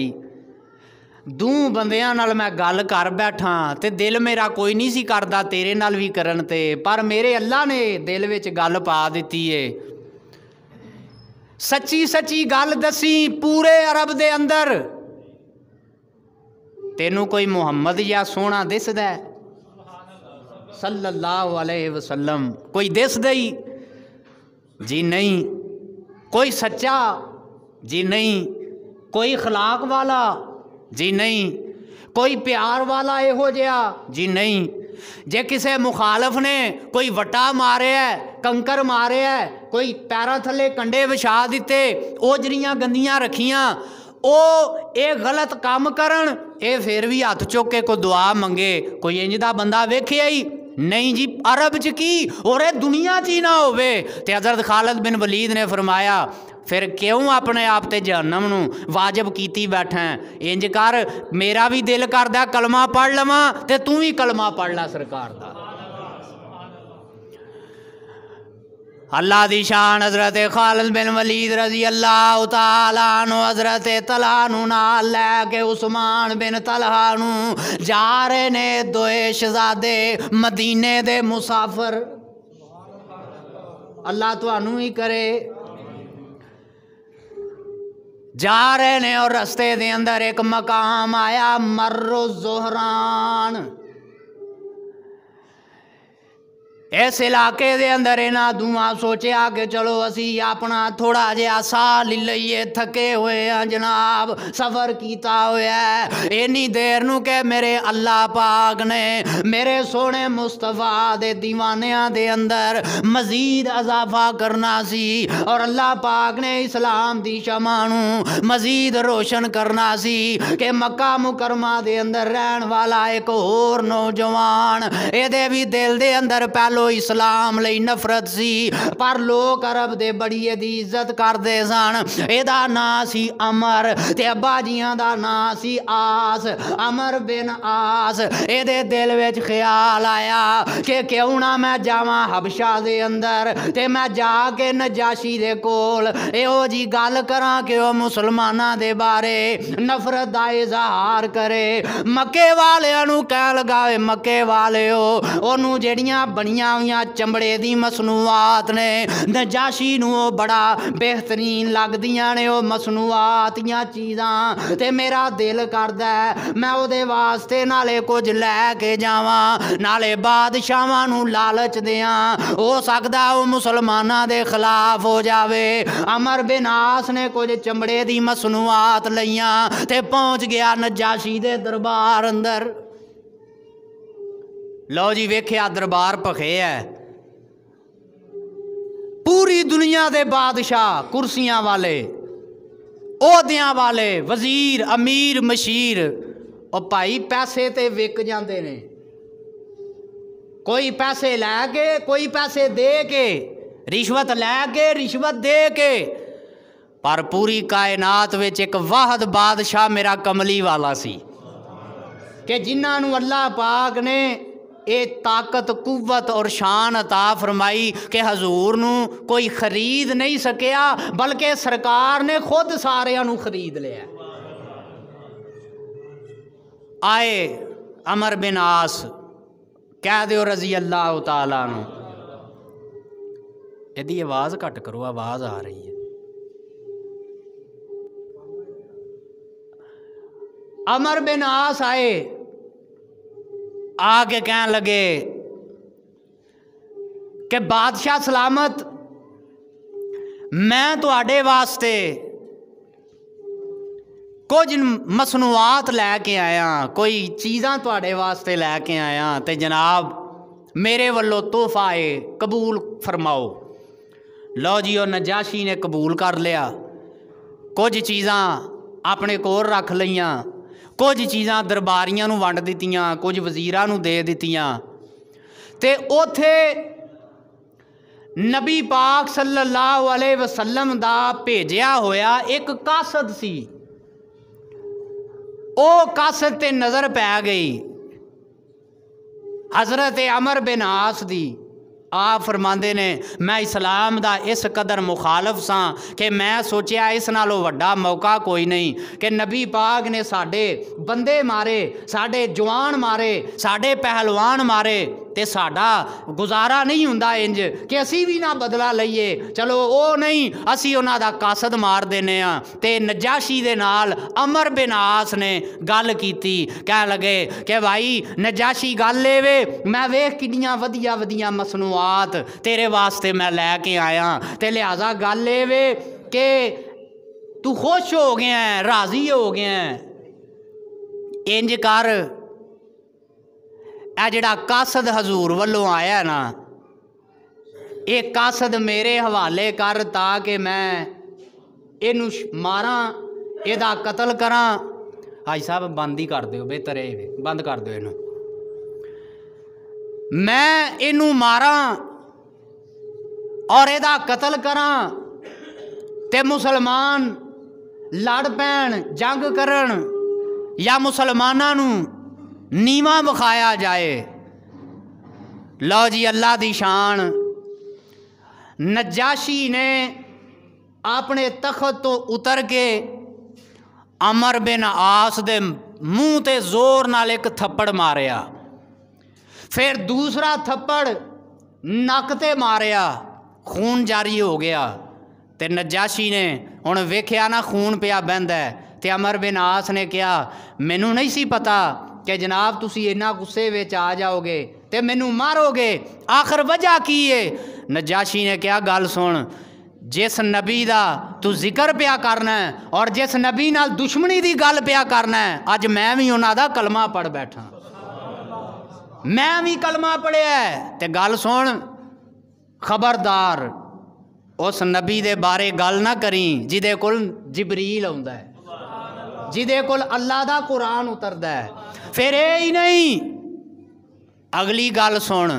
ਦੂੰ ਬੰਦਿਆਂ ਨਾਲ ਮੈਂ ਗੱਲ ਕਰ ਬੈਠਾ ਤੇ ਦਿਲ ਮੇਰਾ ਕੋਈ ਨਹੀਂ ਸੀ ਕਰਦਾ ਤੇਰੇ ਨਾਲ ਵੀ ਕਰਨ ਤੇ ਪਰ ਮੇਰੇ ਅੱਲਾ ਨੇ ਦਿਲ ਵਿੱਚ ਗੱਲ ਪਾ ਦਿੱਤੀ ਏ ਸੱਚੀ ਸੱਚੀ ਗੱਲ ਦਸੀ ਪੂਰੇ ਅਰਬ ਦੇ ਅੰਦਰ ਤੈਨੂੰ ਕੋਈ ਮੁਹੰਮਦ ਜਾਂ ਸੋਹਣਾ ਦਿਸਦਾ ਅੱਲਾ ਸੱਲੱਲਾਹੁ ਅਲੈਹ ਵਸੱਲਮ ਕੋਈ ਦਿਸਦਾ ਹੀ ਜੀ ਨਹੀਂ ਕੋਈ ਸੱਚਾ ਜੀ ਨਹੀਂ ਕੋਈ اخلاق ਵਾਲਾ ਜੀ ਨਹੀਂ ਕੋਈ ਪਿਆਰ ਵਾਲਾ ਇਹੋ ਜਿਹਾ ਜੀ ਨਹੀਂ ਜੇ ਕਿਸੇ ਮੁਖਾਲਫ ਨੇ ਕੋਈ ਵਟਾ ਮਾਰਿਆ ਕੰਕਰ ਮਾਰਿਆ ਕੋਈ ਪੈਰਾਂ ਥੱਲੇ ਕੰਡੇ ਵਿਛਾ ਦਿੱਤੇ ਉਹ ਜਿਹੜੀਆਂ ਗੰਦੀਆਂ ਰੱਖੀਆਂ ਉਹ ਇਹ ਗਲਤ ਕੰਮ ਕਰਨ ਇਹ ਫੇਰ ਵੀ ਹੱਥ ਚੁੱਕ ਕੇ ਕੋ ਦੁਆ ਮੰਗੇ ਕੋਈ ਇੰਜ ਦਾ ਬੰਦਾ ਵੇਖਿਆ ਹੀ ਨਹੀਂ ਜੀ ਅਰਬ ਚ ਕੀ ਔਰੇ ਦੁਨੀਆ ਚ ਹੀ ਨਾ ਹੋਵੇ ਤੇ ਹਜ਼ਰਤ ਖਾਲਦ ਬਿਨ ਵਲੀਦ ਨੇ ਫਰਮਾਇਆ फिर क्यों अपने आप से जहनम वाजब की बैठे इंज कर मेरा भी दिल कर दिया कलमा पढ़ लव तो तू भी कलमा पढ़ ला सरकार का अल्लाह की शान हजरत खालिद बिन वलीद रजी अल्लाह उला हजरत तलाू नाल लैके उस्मान बिन तलहा जा रहे ने दो शहजादे मदीने दे मुसाफर अल्लाह ही करे ਜਾ ਰਹੇ ਨੇ ਔਰ ਰਸਤੇ ਦੇ ਅੰਦਰ ਇੱਕ ਮਕਾਮ ਆਇਆ ਮਰੋ ਜ਼ੁਹਰਾਨ इस इलाके अंदर इन्हों दूँ सोचा कि चलो असी अपना थोड़ा जहा सह लीए थके हुए हैं जनाब सफर किया होनी देर न के मेरे अल्लाह पाक ने मेरे सोने मुस्तफा दे दीवान के अंदर मजीद अजाफा करना सी और अल्लाह पाक ने इस्लाम की शमा मजीद रोशन करना सी कि मक्का मुकरमा के अंदर रहन वाला एक होर नौजवान ये भी दिल के अंदर पहलो ਇਸਲਾਮ ਲਈ ਨਫ਼ਰਤ ਸੀ ਪਰ ਲੋਕ ਅਰਬ ਦੇ ਬੜੀਏ ਦੀ ਇੱਜ਼ਤ ਕਰਦੇ ਸਨ ਇਹਦਾ ਨਾਂ ਸੀ ਅਮਰ ਤੇ ਅੱਬਾ ਜੀਆਂ ਦਾ ਨਾਂ ਸੀ ਆਸ ਅਮਰ ਬਿਨ ਆਸ ਇਹਦੇ ਦਿਲ ਵਿੱਚ ਖਿਆਲ ਆਇਆ ਕਿ ਕਿਉਂ ਨਾ ਮੈਂ ਜਾਵਾਂ ਹਬਸ਼ਾ ਦੇ ਅੰਦਰ ਤੇ ਮੈਂ ਜਾ ਕੇ ਨਜਾਸ਼ੀ ਦੇ ਕੋਲ ਇਹੋ ਜੀ ਗੱਲ ਕਰਾਂ ਕਿ ਉਹ ਮੁਸਲਮਾਨਾਂ ਦੇ ਬਾਰੇ ਨਫ਼ਰਤ ਦਾ ਇਜ਼ਹਾਰ ਕਰੇ ਮੱਕੇ ਵਾਲਿਆਂ ਨੂੰ ਕਹਿ ਲਗਾਵੇ ਮੱਕੇ ਵਾਲਿਓ ਉਹਨੂੰ ਜਿਹੜੀਆਂ ਬਣੀਆਂ ਆਈਆਂ ਚਮੜੇ ਦੀ ਮਸਨੂਆਤ ਨੇ ਨਜਾਸ਼ੀ ਨੂੰ ਉਹ ਬੜਾ ਬਿਹਤਰੀਨ ਲੱਗਦੀਆਂ ਨੇ ਉਹ ਮਸਨੂਆਤੀਆਂ ਚੀਜ਼ਾਂ ਤੇ ਮੇਰਾ ਦਿਲ ਕਰਦਾ ਮੈਂ ਉਹਦੇ ਵਾਸਤੇ ਨਾਲੇ ਕੁਝ ਲੈ ਕੇ ਜਾਵਾਂ ਨਾਲੇ ਬਾਦਸ਼ਾਹਾਂ ਨੂੰ ਲਾਲਚ ਦਿਆਂ ਹੋ ਸਕਦਾ ਉਹ ਮੁਸਲਮਾਨਾਂ ਦੇ ਖਿਲਾਫ ਹੋ ਜਾਵੇ ਅਮਰ ਬਿਨ ਆਸ ਨੇ ਕੁਝ ਚਮੜੇ ਦੀ ਮਸਨੂਆਤ ਲਈਆਂ ਤੇ ਪਹੁੰਚ ਗਿਆ ਨਜਾਸ਼ੀ ਦੇ ਦਰਬਾਰ ਅੰਦਰ ਲਓ ਜੀ ਵੇਖਿਆ ਦਰਬਾਰ ਭਖੇ ਐ ਪੂਰੀ ਦੁਨੀਆ ਦੇ ਬਾਦਸ਼ਾਹ ਕੁਰਸੀਆਂ ਵਾਲੇ ਉਹਦਿਆਂ ਵਾਲੇ ਵਜ਼ੀਰ ਅਮੀਰ ਮਸ਼ੀਰ ਉਹ ਭਾਈ ਪੈਸੇ ਤੇ ਵਿਕ ਜਾਂਦੇ ਨੇ ਕੋਈ ਪੈਸੇ ਲੈ ਕੇ ਕੋਈ ਪੈਸੇ ਦੇ ਕੇ ਰਿਸ਼ਵਤ ਲੈ ਕੇ ਰਿਸ਼ਵਤ ਦੇ ਕੇ ਪਰ ਪੂਰੀ ਕਾਇਨਾਤ ਵਿੱਚ ਇੱਕ ਵਾਹਦ ਬਾਦਸ਼ਾਹ ਮੇਰਾ ਕਮਲੀ ਵਾਲਾ ਸੀ ਕਿ ਜਿਨ੍ਹਾਂ ਨੂੰ ਅੱਲਾਹ ਪਾਕ ਨੇ ये ताकत कुवत और शान ता फरमाई के हजूर न कोई खरीद नहीं सकिया बल्कि सरकार ने खुद सारे खरीद लिया आए अमर बिन कह दौ रजी अल्लाह तला आवाज़ घट करो आवाज़ आ रही है अमर बिन आस आए आके कह लगे कि बादशाह सलामत मैं थोड़े वास्ते कुछ मसनुआत लैके आया कोई चीज़ा थोड़े वास्ते लैके आया तो जनाब मेरे वलों तोहफा है कबूल फरमाओ लो जी और नजाशी ने कबूल कर लिया कुछ चीज़ा अपने कोल रख लिया ਕੁਝ ਚੀਜ਼ਾਂ ਦਰਬਾਰੀਆਂ ਨੂੰ ਵੰਡ ਦਿੱਤੀਆਂ ਕੁਝ ਵਜ਼ੀਰਾਂ ਨੂੰ ਦੇ ਦਿੱਤੀਆਂ ਤੇ ਉਥੇ ਨਬੀ ਪਾਕ ਸੱਲੱਲਾਹੁ ਅਲੈਹ ਵਸੱਲਮ ਦਾ ਭੇਜਿਆ ਹੋਇਆ ਇੱਕ ਕਾਸਦ ਸੀ ਉਹ ਕਾਸਦ ਤੇ ਨਜ਼ਰ ਪੈ ਗਈ حضرت ਅਮਰ ਬਿਨ ਆਸ ਦੀ आप फरमाते ने मैं इस्लाम का इस कदर मुखालफ सैं सोचा इस नालों व्डा मौका कोई नहीं कि नबी पाग ने साडे बंदे मारे साडे जवान मारे साडे पहलवान मारे ਤੇ ਸਾਡਾ ਗੁਜ਼ਾਰਾ ਨਹੀਂ ਹੁੰਦਾ ਇੰਜ ਕਿ ਅਸੀਂ ਵੀ ਨਾ ਬਦਲਾ ਲਈਏ ਚਲੋ ਉਹ ਨਹੀਂ ਅਸੀਂ ਉਹਨਾਂ ਦਾ ਕਾਸਦ ਮਾਰ ਦਿੰਨੇ ਆ ਤੇ ਨਜਾਸ਼ੀ ਦੇ ਨਾਲ ਅਮਰ ਬਿਨ ਆਸ ਨੇ ਗੱਲ ਕੀਤੀ ਕਹਿ ਲਗੇ ਕਿ ਭਾਈ ਨਜਾਸ਼ੀ ਗੱਲ ਲੈਵੇ ਮੈਂ ਵੇਖ ਕਿੰਨੀਆਂ ਵਧੀਆ ਵਧੀਆ ਮਸਨੂਆਤ ਤੇਰੇ ਵਾਸਤੇ ਮੈਂ ਲੈ ਕੇ ਆਇਆ ਤੇ ਲਿਆਜ਼ਾ ਗੱਲ ਲੈਵੇ ਕਿ ਤੂੰ ਖੁਸ਼ ਹੋ ਗਿਆ ਰਾਜ਼ੀ ਹੋ ਗਿਆ ਇੰਜ ਕਰ ਇਹ ਜਿਹੜਾ ਕਾਸਦ ਹਜ਼ੂਰ ਵੱਲੋਂ ਆਇਆ ਨਾ ਇਹ ਕਾਸਦ ਮੇਰੇ ਹਵਾਲੇ ਕਰ ਤਾਂ ਕਿ ਮੈਂ ਇਹਨੂੰ ਮਾਰਾਂ ਇਹਦਾ ਕਤਲ ਕਰਾਂ ਹਾਈ ਸਾਹਿਬ ਬੰਦ ਹੀ ਕਰ ਦਿਓ ਬਿਹਤਰ ਇਹ ਬੰਦ ਕਰ ਦਿਓ ਇਹਨੂੰ ਮੈਂ ਇਹਨੂੰ ਮਾਰਾਂ ਔਰ ਇਹਦਾ ਕਤਲ ਕਰਾਂ ਤੇ ਮੁਸਲਮਾਨ ਲੜ ਪੈਣ ਜੰਗ ਕਰਨ ਜਾਂ ਮੁਸਲਮਾਨਾਂ ਨੂੰ ਨੀਵਾ ਵਿਖਾਇਆ ਜਾਏ ਲਓ ਜੀ ਅੱਲਾ ਦੀ ਸ਼ਾਨ ਨਜਾਸ਼ੀ ਨੇ ਆਪਣੇ ਤਖਤ ਤੋਂ ਉਤਰ ਕੇ ਅਮਰ ਬਿਨ ਆਸ ਦੇ ਮੂੰਹ ਤੇ ਜ਼ੋਰ ਨਾਲ ਇੱਕ ਥੱਪੜ ਮਾਰਿਆ ਫਿਰ ਦੂਸਰਾ ਥੱਪੜ ਨੱਕ ਤੇ ਮਾਰਿਆ ਖੂਨ ਜਾਰੀ ਹੋ ਗਿਆ ਤੇ ਨਜਾਸ਼ੀ ਨੇ ਹੁਣ ਵੇਖਿਆ ਨਾ ਖੂਨ ਪਿਆ ਬੰਦਾ ਤੇ ਅਮਰ ਬਿਨ ਆਸ ਨੇ ਕਿਹਾ ਮੈਨੂੰ ਨਹੀਂ ਸੀ ਪਤਾ ਕਿ ਜਨਾਬ ਤੁਸੀਂ ਇੰਨਾ ਗੁੱਸੇ ਵਿੱਚ ਆ ਜਾਓਗੇ ਤੇ ਮੈਨੂੰ ਮਾਰੋਗੇ ਆਖਰ ਵਜ੍ਹਾ ਕੀ ਏ ਨਜਾਸ਼ੀ ਨੇ ਕਿਹਾ ਗੱਲ ਸੁਣ ਜਿਸ ਨਬੀ ਦਾ ਤੂੰ ਜ਼ਿਕਰ ਪਿਆ ਕਰਨਾ ਔਰ ਜਿਸ ਨਬੀ ਨਾਲ ਦੁਸ਼ਮਣੀ ਦੀ ਗੱਲ ਪਿਆ ਕਰਨਾ ਅੱਜ ਮੈਂ ਵੀ ਉਹਨਾਂ ਦਾ ਕਲਮਾ ਪੜ ਬੈਠਾ ਮੈਂ ਵੀ ਕਲਮਾ ਪੜਿਆ ਤੇ ਗੱਲ ਸੁਣ ਖਬਰਦਾਰ ਉਸ ਨਬੀ ਦੇ ਬਾਰੇ ਗੱਲ ਨਾ ਕਰੀ ਜਿਹਦੇ ਕੋਲ ਜਿਬਰੀਲ ਆਉਂਦਾ ਹੈ जिदे को अल्लाह का कुरान उतरद फिर ये ही नहीं अगली गल सुन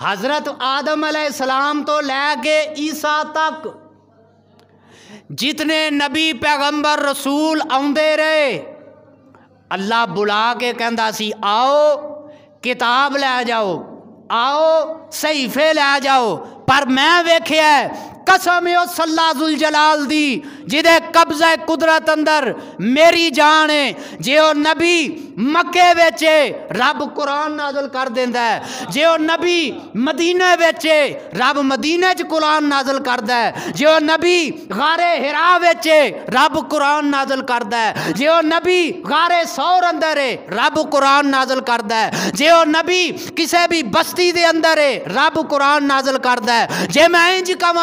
हज़रत आदम सलाम तो लैके ईसा तक जितने नबी पैगंबर रसूल आते रहे अल्लाह बुला के कहता सी आओ किताब लै जाओ आओ सहीफे लै जाओ पर मैं वेख्या कसम यो सलाजुल जलाल दी जिदे कब्जा कुदरत अंदर मेरी जान है जे नबी मके बेचे रब कुरान नाजल कर देता है जे नबी मदीने बेचे रब मदीने च कुरान नाजल कर है जे नबी गारे हिरा बेचे रब कुरान नाजल करदा है जे नबी गारे सौर अंदर है रब कुरान नाजल करदा है जे वह नबी किसी भी बस्ती के अंदर है रब कुरान नाजल करदा है जे मैं इंज कह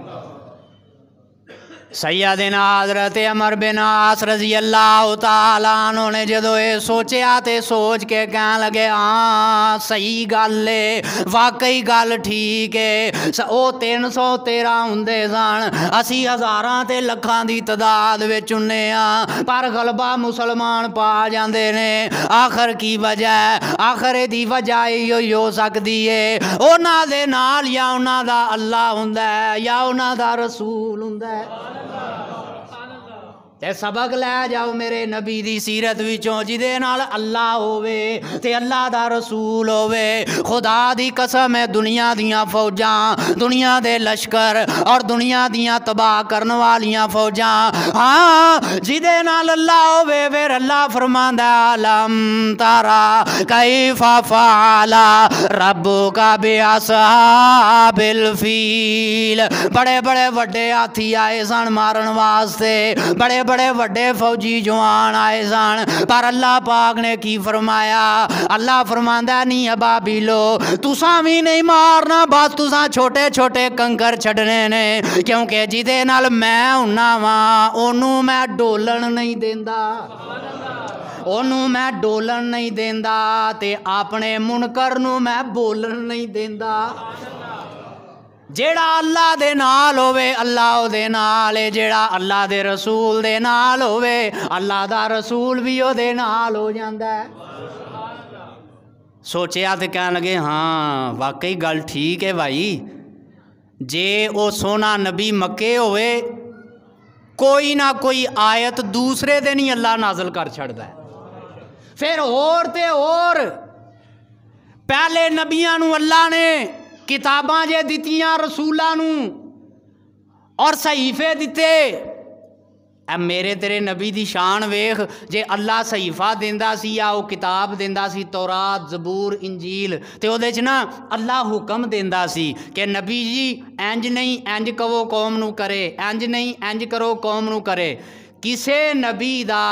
सैयदिना हजरत अमर बिन आस रजी अल्लाह तला उन्होंने जो ये सोचा तो सोच के कह लगे हाँ सही गल है वाकई गल ठीक है वह तीन सौ तेरह होंगे सन असी हज़ार से लखा की तादाद में पर गलबा मुसलमान पा जाते ने आखिर की वजह है आखिर की वजह यही हो सकती है उन्होंने नाल या उन्हों का अल्लाह हों या उन्हों का रसूल हों तो सबक लै जाओ मेरे नबी की सीरत बच्चों जिदे अल्लाह हो अल्लाह का रसूल हो खुदा की कसम है दुनिया दिया फौजा दुनिया के लश्कर और दुनिया दिया तबाह कर वाली फौजा हाँ जिदे अल्लाह हो फिर अल्लाह फरमाद आलम तारा कई फाफाला रब का ब्यासा फील बड़े बड़े व्डे हाथी आए सन मारन वास्ते बड़े बड़े व्डे फौजी जवान आए सन पर अल्लाह पाक ने की फरमाया अल्लाह फरमांदा नहीं है भाभी लो तुसा भी नहीं मारना बस तुसा छोटे छोटे कंकर छड़ने क्योंकि जिदे मैं हुन्ना वा ओनू मैं डोलन नहीं देंदा ਉਹਨੂੰ ਮੈਂ ਡੋਲਣ ਨਹੀਂ ਦਿੰਦਾ ਤੇ ਆਪਣੇ ਮੁਨਕਰ ਨੂੰ ਮੈਂ ਬੋਲਣ ਨਹੀਂ जेड़ा अल्लाह दे नाल होवे अल्लाह ओ दे नाल ए जेड़ा अल्लाह दे रसूल दे नाल होवे अल्लाह दा रसूल भी ओ दे नाल हो जांदा है सोचया ते कह लगे हाँ वाकई गल ठीक है भाई जे ओ सोना नबी मक्के होवे कोई ना कोई आयत दूसरे दिन ही अल्लाह नाजल कर छड़दा है फिर होर ते होर पहले नबिया नु अल्लाह ने किताबां जे दित्तियां रसूलां नू और सहीफे दित्ते ਐ ਮੇਰੇ ਤੇਰੇ ਨਬੀ ਦੀ ਸ਼ਾਨ ਵੇਖ ਜੇ ਅੱਲਾ ਸਹੀਫਾ ਦਿੰਦਾ ਸੀ ਆ ਉਹ ਕਿਤਾਬ ਦਿੰਦਾ ਸੀ ਤੌਰਾਤ ਜ਼ਬੂਰ ਇੰਜੀਲ ਤੇ ਉਹਦੇ ਚ ਨਾ ਅੱਲਾ ਹੁਕਮ ਦਿੰਦਾ ਸੀ ਕਿ ਨਬੀ ਜੀ ਇੰਜ ਨਹੀਂ ਇੰਜ ਕਵੋ ਕੌਮ ਨੂੰ ਕਰੇ ਇੰਜ ਨਹੀਂ ਇੰਜ ਕਰੋ ਕੌਮ ਨੂੰ ਕਰੇ ਕਿਸੇ ਨਬੀ ਦਾ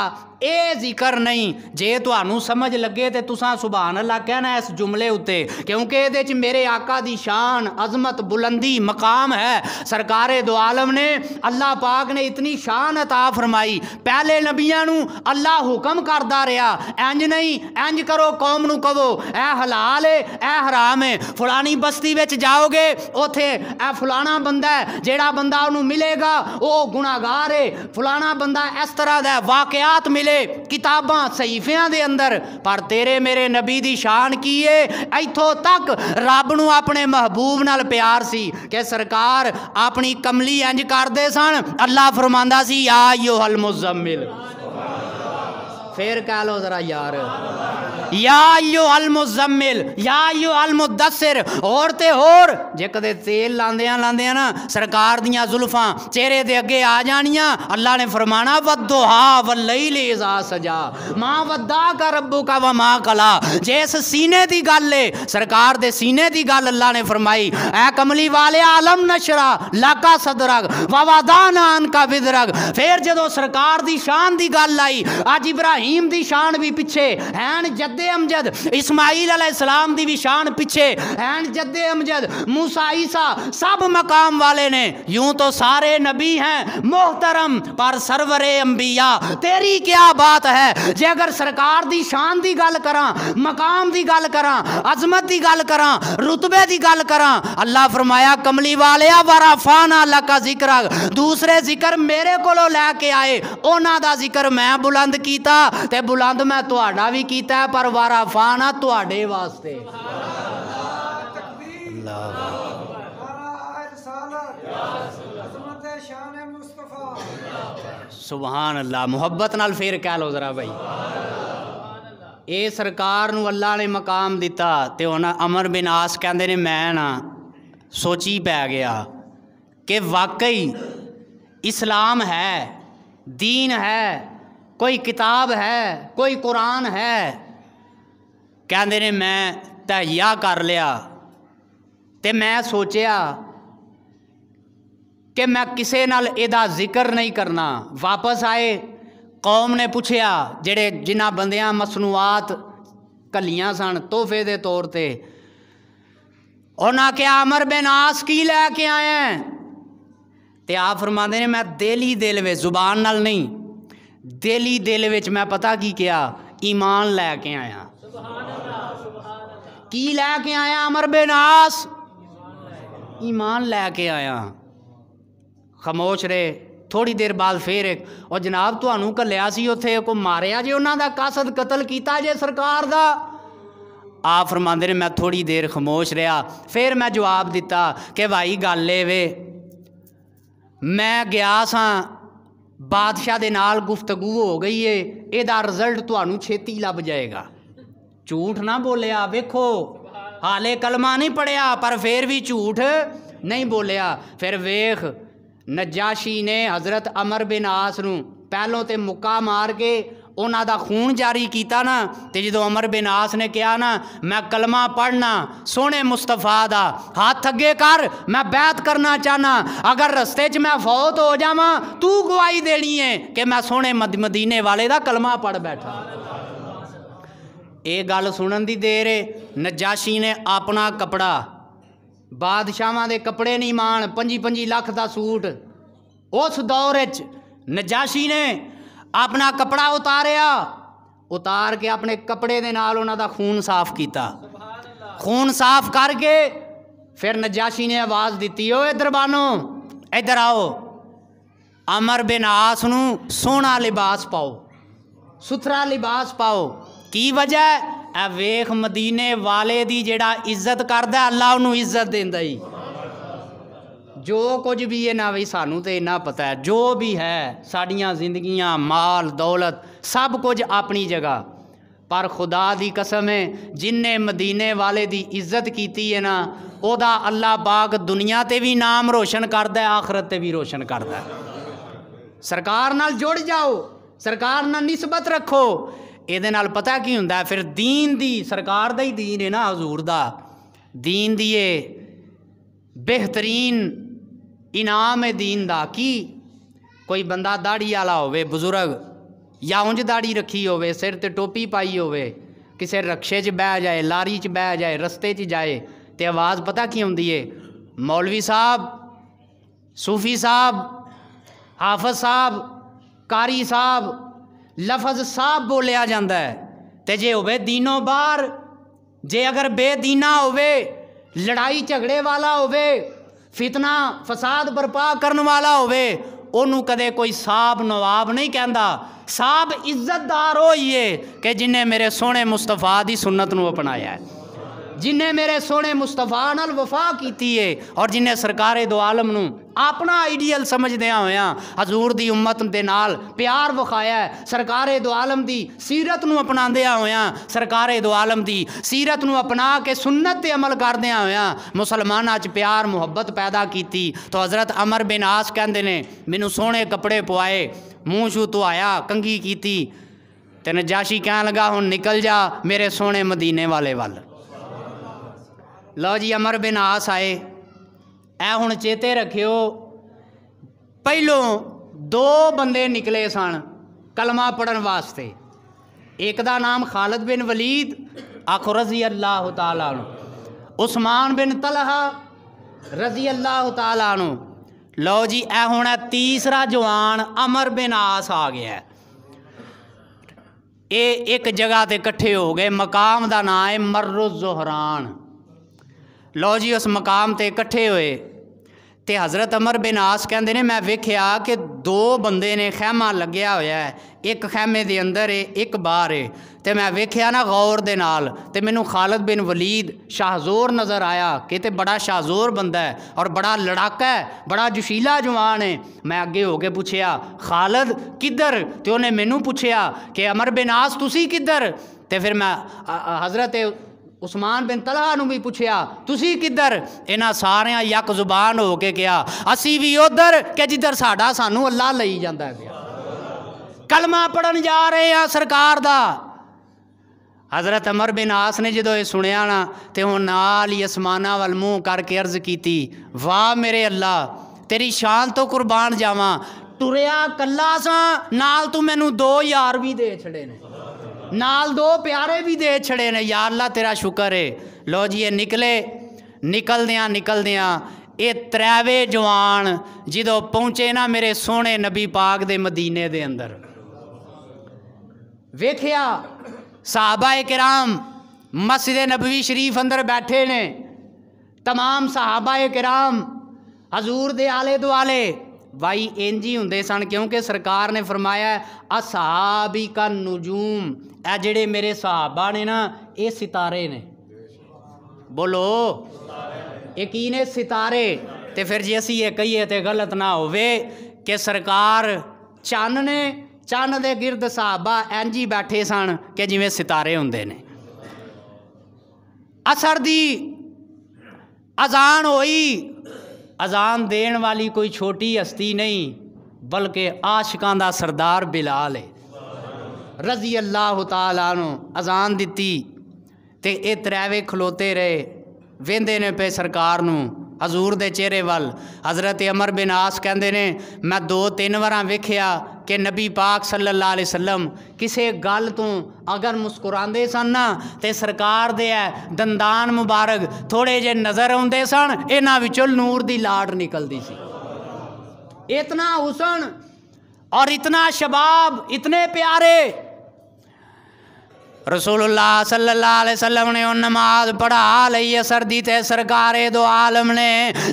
ਇਹ ਜ਼ਿਕਰ ਨਹੀਂ ਜੇ ਤੁਹਾਨੂੰ ਸਮਝ ਲੱਗੇ ਤੇ ਤੁਸੀਂ ਸੁਭਾਨ ਅੱਲਾ ਕਹਿਣਾ ਇਸ ਜੁਮਲੇ ਉੱਤੇ ਕਿਉਂਕਿ ਇਹਦੇ 'ਚ ਮੇਰੇ ਆਕਾ ਦੀ ਸ਼ਾਨ ਅਜ਼ਮਤ ਬੁਲੰਦੀ ਮਕਾਮ ਹੈ ਸਰਕਾਰੇ ਦੋ ਆਲਮ ਨੇ ਅੱਲਾ ਪਾਕ ਨੇ ਇਤਨੀ ਸ਼ਾਨ عطا ਫਰਮਾਈ ਪਹਿਲੇ ਨਬੀਆਂ ਨੂੰ ਅੱਲਾ ਹੁਕਮ ਕਰਦਾ ਰਿਹਾ ਇੰਜ ਨਹੀਂ ਇੰਜ ਕਰੋ ਕੌਮ ਨੂੰ ਕਹੋ ਇਹ ਹਲਾਲ ਏ ਇਹ ਹਰਾਮ ਏ ਫਲਾਣੀ ਬਸਤੀ ਵਿੱਚ ਜਾਓਗੇ ਉਥੇ ਇਹ ਫਲਾਣਾ ਬੰਦਾ ਜਿਹੜਾ ਬੰਦਾ ਉਹਨੂੰ ਮਿਲੇਗਾ ਉਹ ਗੁਨਾਹਗਾਰ ਏ ਫਲਾਣਾ ਬੰਦਾ ਇਸ ਤਰ੍ਹਾਂ ਦਾ ਵਾਕਿਆਤ ਮਿਲੇ मेरे किताबा सहीफिया के अंदर पर तेरे मेरे नबी की शान की है इतों तक रब न अपने महबूब न प्यार के सरकार अपनी कमली इंज करते सन अल्लाह फरमाना सी या यो हल मुजमिल फिर कह लो जरा यार या यायो अलमुजम्मिल यायो अलमुदसर और ते और जे कदे तेल लांदे आ ना सरकार दियां जुल्फा चेहरे दे अगे आ जानियां अल्लाह ने फरमाना वदोहा वलैल जा सजा मां वदा का रब्बू का व मां कला जिस सीने दी गल है सरकार दे सीने दी गल अल्लाह ने फरमाई ए कमली वाले आलम नशरा लाका सदरग ववादान का विदरग फिर जदों सरकार दी शान दी गल आई आज इब्राहिम इब्राहिम की शान भी पिछे हैन जदे अमजद इसमाइल अल इस्लाम की भी शान पिछे हैन जदे अमजद मूसा ईसा सब मकाम वाले ने यूं तो सारे नबी हैं मोहतरम पर सरवरे अंबिया तेरी क्या बात है जे अगर सरकार की शान की गल करा मकाम की गल करा अजमत की गल करा रुतबे की गल करा अल्लाह फरमाया कमली वालिया वारा फाना का जिक्र दूसरे जिक्र मेरे को लैके आए उन्हों का जिक्र मैं बुलंद किया तो बुलंद मैं थोड़ा भी किया पर वारा फाना थोड़े वास्ते सुबहान अल्लाह मुहब्बत न फिर कह लो जरा भाई ये सरकार अल्लाह ने मकाम दिता तो उन्हें अमर बिनास कहें मैं ना सोची पै गया कि वाकई इस्लाम है दीन है कोई किताब है कोई कुरान है कहते ने मैं तहिया कर लिया तो मैं सोचा कि मैं किसी नाल जिक्र नहीं करना वापस आए कौम ने पूछया जेड़े जिन्होंने बंदियां मसनूआत कलियां सन तोहफे के तौर पर उन्हें क्या अमर बेनास की लैके आए तो आप फरमाते मैं दिल ही दिल में जुबान नाल नहीं दिल ਹੀ ਦਿਲ ਵਿੱਚ ਮੈਂ ਪਤਾ ਕੀ ਕਿਹਾ ਈਮਾਨ ਲੈ ਕੇ ਆਇਆ ਕੀ ਲੈ ਕੇ ਆਇਆ ईमान लैके आया खामोश रहे थोड़ी देर बाद फिर एक और जनाब तू घलिया सी को मारिया जे उन्हों का कासद कतल किया जे सरकार का आप फरमाते मैं थोड़ी देर खामोश रहा फिर मैं जवाब दिता कि भाई गल ए मैं गया सा ਬਾਦਸ਼ਾਹ ਦੇ ਨਾਲ ਗੁਫ਼ਤਗੂ ਹੋ ਗਈ ਏ ਇਹਦਾ ਰਿਜ਼ਲਟ ਤੁਹਾਨੂੰ ਛੇਤੀ ਲੱਭ ਜਾਏਗਾ ਝੂਠ ਨਾ ਬੋਲਿਆ ਵੇਖੋ ਹਾਲੇ ਕਲਮਾ ਨਹੀਂ ਪੜਿਆ ਪਰ ਫੇਰ ਵੀ ਝੂਠ ਨਹੀਂ ਬੋਲਿਆ ਫਿਰ ਵੇਖ ਨਜਾਸ਼ੀ ਨੇ ਹਜ਼ਰਤ ਅਮਰ ਬਿਨ ਆਸ ਨੂੰ ਪਹਿਲੋਂ ਤੇ ਮੁੱਕਾ ਮਾਰ ਕੇ उन्हों खून जारी किया ना तो जो अमर बिनास ने कहा ना मैं कलमा पढ़ना सोहने मुस्तफा का हाथ अगे कर मैं बैत करना चाहना अगर रस्ते च मैं फौत हो जाव तू गवाही देनी है कि मैं सोने मद मदीने वाले का कलमा पढ़ बैठा ये गल सुन की देर है नजाशी ने अपना कपड़ा बादशाह कपड़े नहीं माण पी पी लख का सूट उस दौर नजाशी ने ਆਪਣਾ ਕਪੜਾ ਉਤਾਰਿਆ ਉਤਾਰ ਕੇ ਆਪਣੇ ਕਪੜੇ ਦੇ ਨਾਲ ਉਹਨਾਂ ਦਾ ਖੂਨ ਸਾਫ਼ ਕੀਤਾ ਖੂਨ ਸਾਫ਼ ਕਰਕੇ ਫਿਰ ਨਜਾਸ਼ੀ ਨੇ ਆਵਾਜ਼ ਦਿੱਤੀ ਓ ਦਰਬਾਨੋ ਬਾਨੋ ਇਧਰ ਆਓ ਅਮਰ ਬਿਨ ਆਸ ਨੂੰ ਸੋਹਣਾ ਲਿਬਾਸ ਪਾਓ ਸੁਥਰਾ ਲਿਬਾਸ ਪਾਓ ਕੀ ਵਜ੍ਹਾ ਹੈ ਵੇਖ ਮਦੀਨੇ ਵਾਲੇ ਦੀ ਜਿਹੜਾ ਇੱਜ਼ਤ ਕਰਦਾ ਅੱਲਾ ਉਹਨੂੰ ਇੱਜ਼ਤ ਦਿੰਦਾ ਹੀ जो कुछ भी है ना बी सू तो इन्ना पता है जो भी है साड़िया जिंदगी माल दौलत सब कुछ अपनी जगह पर खुदा की कसम है जिन्हें मदीने वाले की इज्जत की है ना वो अल्लाह बाग दुनिया से भी नाम रोशन करता आखरत भी रोशन करता सरकार न जुड़ जाओ सरकार न नस्बत रखो ये पता की होंगे फिर दीन की दी, सरकार दीन है ना हजूर दीन दिए बेहतरीन इनाम है दीन दा की कोई बंदा दाढ़ी आला हो बुजुर्ग या उंज दाढ़ी रखी हो सिर ते टोपी पाई हो किसे रक्शे च बह जाए लारी च बह जाए रस्ते च जाए तो आवाज़ पता की आँदी है मौलवी साहब सूफी साहब हाफज साहब कारी साहब लफज साहब बोलिया जाता है तो जे होवे दीनों बार जे अगर बेदीना हो लड़ाई झगड़े वाला होवे फितना फसाद बरपा करने वाला होवे ਉਹਨੂੰ ਕਦੇ ਕੋਈ ਸਾਬ ਨਵਾਬ ਨਹੀਂ ਕਹਿੰਦਾ ਸਾਬ ਇੱਜ਼ਤਦਾਰ ਹੋਈਏ ਕਿ ਜਿਨੇ ਮੇਰੇ ਸੋਹਣੇ ਮੁਸਤਫਾ ਦੀ ਸੁਨਨਤ ਨੂੰ ਅਪਣਾਇਆ ਹੈ जिन्हें मेरे सोने मुस्तफा नाल वफा की है और जिन्हें सरकार दो आलम ਨੂੰ ਆਪਣਾ ਆਈਡੀਅਲ ਸਮਝਦਿਆਂ ਹੋਇਆਂ ਹਜ਼ੂਰ ਦੀ ਉਮਤ ਦੇ ਨਾਲ ਪਿਆਰ ਵਿਖਾਇਆ ਸਰਕਾਰੇ ਦੋ ਆਲਮ ਦੀ ਸੀਰਤ ਨੂੰ ਅਪਣਾਉਂਦਿਆਂ ਹੋਇਆਂ ਸਰਕਾਰੇ ਦੋ ਆਲਮ ਦੀ ਸੀਰਤ ਨੂੰ ਅਪਣਾ ਕੇ ਸੁਨਨਤ ਤੇ ਅਮਲ ਕਰਦਿਆਂ ਹੋਇਆਂ ਮੁਸਲਮਾਨਾਂ 'ਚ ਪਿਆਰ ਮੁਹੱਬਤ ਪੈਦਾ ਕੀਤੀ ਤਾਂ ਹਜ਼ਰਤ ਅਮਰ ਬਿਨ ਆਸ ਕਹਿੰਦੇ ਨੇ ਮੈਨੂੰ ਸੋਹਣੇ ਕੱਪੜੇ ਪਵਾਏ ਮੂੰਹ ਛੂ ਧਵਾਇਆ ਕੰਗੀ ਕੀਤੀ ਤੇ ਨਜਾਸ਼ੀ ਕਹਿਣ ਲੱਗਾ ਹੁਣ ਨਿਕਲ ਜਾ ਮੇਰੇ ਸੋਹਣੇ ਮਦੀਨੇ ਵਾਲੇ ਵੱਲ लो जी अमर विनाश आए ऐ हूँ चेते रखियो पहलों दो बंदे निकले सन कलमा पढ़न वास्ते एक दा नाम खालिद बिन वलीद आखो रजी अल्लाह तला उस्मान बिन तलहा रजी अल्लाह तला लो जी ए हूँ तीसरा जवान अमर बिन आस आ गया ए एक जगह पर कट्ठे हो गए मकाम का ना है मर्रो जोहरान लो जी उस मकाम से इकट्ठे हुए तो हज़रत अमर बिनास कहें मैं वेख्या कि दो बंदे ने खैमा लग्या होया एक खैमे के अंदर है एक बार है तो मैं वेख्या ना गौर दे मैनू खालद बिन वलीद शाहजोर नज़र आया कि बड़ा शाहजोर बंदा है और बड़ा लड़ाका है बड़ा जशीला जवान है मैं अगे हो के पुछया खालद किधर तो उन्हें मैनू पूछया कि अमर बिनास तुम किधर तो फिर मैं हज़रत उस्मान बिन ਤਲਹਾ भी ਵੀ ਪੁੱਛਿਆ ਤੁਸੀਂ ਕਿੱਧਰ ਇਹਨਾਂ ਸਾਰਿਆਂ ਯਕ ਜ਼ੁਬਾਨ ਹੋ ਕੇ ਕਿਹਾ ਅਸੀਂ ਵੀ ਉਧਰ ਕਿ ਜਿੱਧਰ ਸਾਡਾ ਸਾਨੂੰ ਅੱਲਾ ਲਈ ਜਾਂਦਾ ਹੈ ਕਲਮਾ ਪੜਨ ਜਾ ਰਹੇ ਆ ਸਰਕਾਰ हज़रत अमर बिन आस ने जो ये सुनया ना तो हूँ नाल ही असमाना वाल मूँह करके अर्ज की वाह मेरे अल्लाह तेरी शान तो कुर्बान जावा तुरया कला सा तू मैनू दो यार भी दे छड़े ने नाल दो प्यारे भी दे छड़े ने यार ला तेरा शुक्र है लो जी ये निकले निकलद्या निकलद्या ये त्रैवे जवान जो पहुँचे ना मेरे सोहने नबी पाक दे मदीने दे अंदर वेख्या साहबा राम मस्जिद नबी शरीफ अंदर बैठे ने तमाम साहबा राम हजूर दे आले दुआले वाई एन जी होंगे सन क्योंकि सरकार ने फरमाया असहाबी का नजूम ए जेड़े मेरे सहाबा ने ना ये सितारे ने बोलो ये की ने सितारे तो फिर जी असी ये कही तो गलत ना हो कि सरकार चन्न ने चन्न के गिरद सहाबा इंज ही बैठे सन के जिमें सितारे होंगे ने असर दी अजान हो अजान देन वाली कोई छोटी हस्ती नहीं बल्कि आशकां का सरदार बिलाल है रजी अल्लाह तु अजान दी तो ये त्रैवे खलोते रहे वेंदे ने पे सरकार नू हजूर के चेहरे वल हज़रत अमर बिन आस कहें मैं दो तीन वर वेख्या कि नबी पाक सल्ला वसलम किसी गल तो अगर मुस्कुराते सन ना तो सरकार दे दंदान मुबारक थोड़े जे नज़र आते सन इन्हों नूर की लाड निकलती सी इतना हुसन और इतना शबाब इतने प्यारे रसूलुल्लाह सल्लल्लाहु अलैहि वसल्लम ने उन नमाज पढ़ा लई सर्दी ते सरकारे दो आलम ने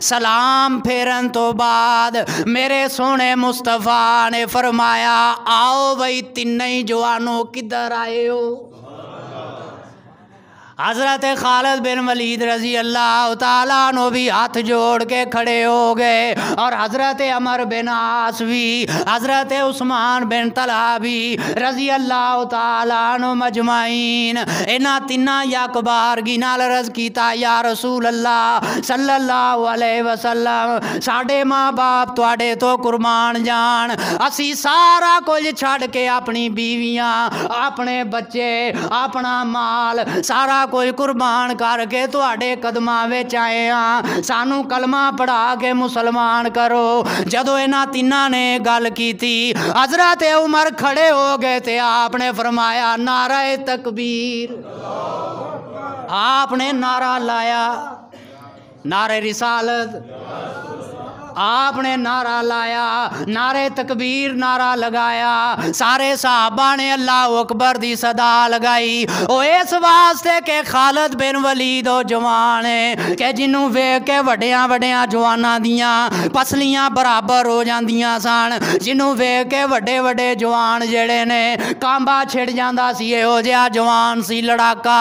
सलाम फेरन तो बाद मेरे सोने मुस्तफ़ा ने फरमाया आओ भाई तिन्ने जवानों किधर आए हो हज़रत खालद बिन वलीद रजी अल्लाह तु भी हाथ जोड़ के खड़े हो गए और हज़रत अमर बिन आस भी हज़रत उस्मान बिन तला भी रजी अल्लाह तु मजमाइन इन्हों तिना यकबार गिन रज किया या रसूल अल्लाह सल्लल्लाहु अलैहि वसलम साढ़े माँ बाप थोड़े तो कुरबान जान असी सारा कुछ छड़ के अपनी बीविया अपने बच्चे अपना माल सारा કોઈ કુરબાન કરકે તવાડે કદમા આવે ચાહે આ સાનું કલમા પઢા કે મુસ્લમાન કરો જદો એના તીનાને ગલ કીતી Hazrat Umar ખડે હોગે તે આપને ફરમાયા નારાએ તકબીર અલ્લાહકબર આપને નારા લાયા નારાએ રિસાલા અલ્લાહકબર आपने नारा लाया नारे तकबीर नारा लगाया सारे साहबा ने अल्लाह अकबर दी सदा लगाई ओ इस वास्ते के खालद बिन वलीद ओ जवान है के जिन्हों वेख के वड्डिया वड्डिया जवाना दियां पसलियां बराबर हो जांदियां सन जिन्हों वेख के वड्डे वड्डे जवान जड़े ने कांबा छिड़ जांदा सी एहो जेहा जवान सी लड़ाका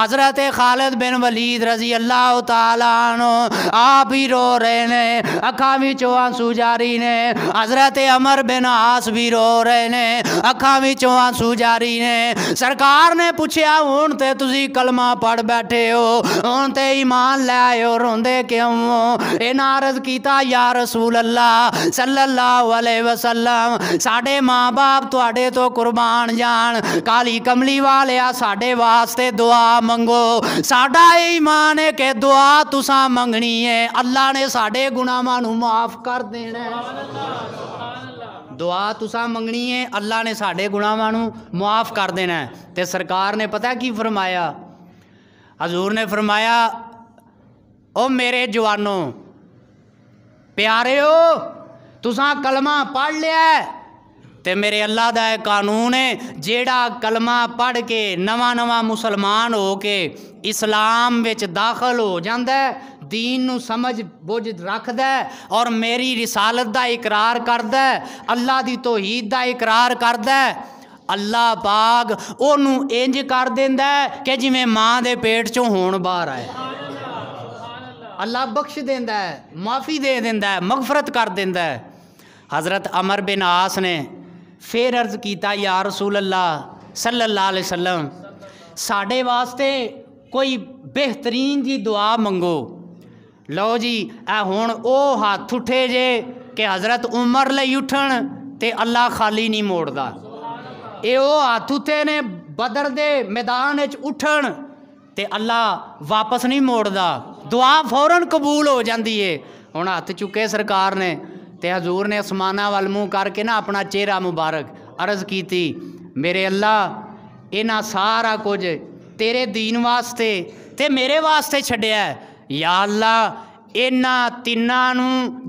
हजरत खालिद बिन वलीद रजी अल्लाह तआला आप ही रो रहे ने अखा अखा भी चौहान सुजारी ने हजरत अमर बिन आस भी रो रहे ने अखा भी चौहान सुजारी ने सरकार ने पूछया हूं तो तुम कलमा पढ़ बैठे हो हूं तो ईमान लै रोंद क्यों ए नारज किया या रसूल अल्लाह सल्लाह वाले वसलम साढ़े माँ बाप थोड़े तो कुर्बान जान काली कमली वाले साडे वास्ते दुआ मंगो साडा ईमान है कि दुआ तुसा मंगनी है अल्लाह ने साढ़े गुणावानू माफ कर देना दुआ तुसा मंगनी है अल्लाह ने साढ़े गुणावान मुआफ कर देना तो सरकार ने पता की फरमाया हजूर ने फरमाया ओ मेरे जवानों प्यारे हो तुसा कलमा पढ़ लिया है तो मेरे अल्लाह का एक कानून है जेड़ा कलमा पढ़ के नवा नवा मुसलमान हो के इस्लाम दाखिल हो जाता है दीन समझ बुझ रखद और मेरी रिसालत का इकरार करद अल्लाह की तौहीद का इकरार करद अल्लाह पाग ओनू इंज कर देंदै कि जिमें माँ के पेट चो हो बार आए अल्लाह बख्श देंदै माफ़ी दे देंदै मगफरत कर देंदै हज़रत अमर बिन आस ने फिर अर्ज किया या रसूल अल्लाह सल्ला वसलम साढ़े वास्ते कोई बेहतरीन जी दुआ मंगो लो जी ए हूँ वो हाथ उठे जे कि हज़रत उमर ले उठन तो अल्लाह खाली नहीं मोड़ता ये हाथ उठे ने बदर दे मैदान उठन तो अल्लाह वापस नहीं मोड़ता दुआ फौरन कबूल हो जाती है हूँ हाथ चुके सरकार ने तो हजूर ने आसमाना वाल मूँह करके ना अपना चेहरा मुबारक अर्ज़ की थी मेरे अल्लाह इना सारा कुछ तेरे दीन वास्ते ते मेरे वास्ते छड़िया या अल्लाह इन्ह तिना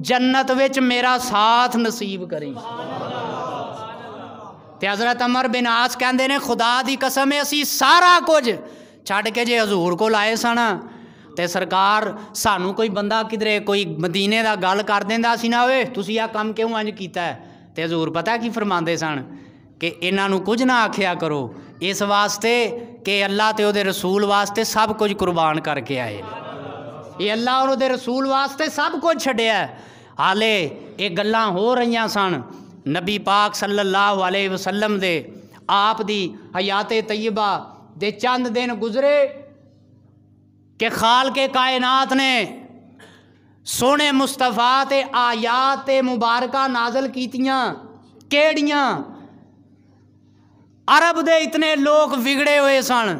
जन्नत विच मेरा साथ नसीब करी तो हज़रत अमर बिनास कहते ने खुदा की कसम असी सारा कुछ छड़ के जे हजूर को लाए सन ਤੇ ਸਰਕਾਰ ਸਾਨੂੰ ਕੋਈ ਬੰਦਾ ਕਿਧਰੇ ਕੋਈ ਮਦੀਨੇ ਦਾ ਗੱਲ ਕਰ ਦਿੰਦਾ ਸੀ ਨਾ ਓਏ ਤੁਸੀਂ ਆ ਕੰਮ ਕਿਉਂ ਅੰਜ ਕੀਤਾ ਤੇ ਹਜ਼ੂਰ ਪਤਾ ਕੀ ਫਰਮਾਉਂਦੇ ਸਨ ਕਿ ਇਹਨਾਂ ਨੂੰ ਕੁਝ ਨਾ ਆਖਿਆ ਕਰੋ ਇਸ ਵਾਸਤੇ ਕਿ ਅੱਲਾ ਤੇ ਉਹਦੇ ਰਸੂਲ ਵਾਸਤੇ ਸਭ ਕੁਝ ਕੁਰਬਾਨ ਕਰਕੇ ਆਏ ਇਹ ਅੱਲਾ ਔਰ ਉਹਦੇ ਰਸੂਲ ਵਾਸਤੇ ਸਭ ਕੁਝ ਛੱਡਿਆ ਹਾਲੇ ਇਹ ਗੱਲਾਂ ਹੋ ਰਹੀਆਂ ਸਨ ਨਬੀ ਪਾਕ ਸੱਲੱਲਾਹੁ ਅਲੈहि ਵਸੱਲਮ ਦੇ ਆਪ ਦੀ ਹਯਾਤ ਤੈਯਬਾ ਦੇ ਚੰਦ ਦਿਨ ਗੁਜ਼ਰੇ कि खाल के कायनात ने सोने मुस्तफा ते आयात मुबारक नाजल कीतियाँ केड़िया अरब दे इतने लोग विगड़े हुए सन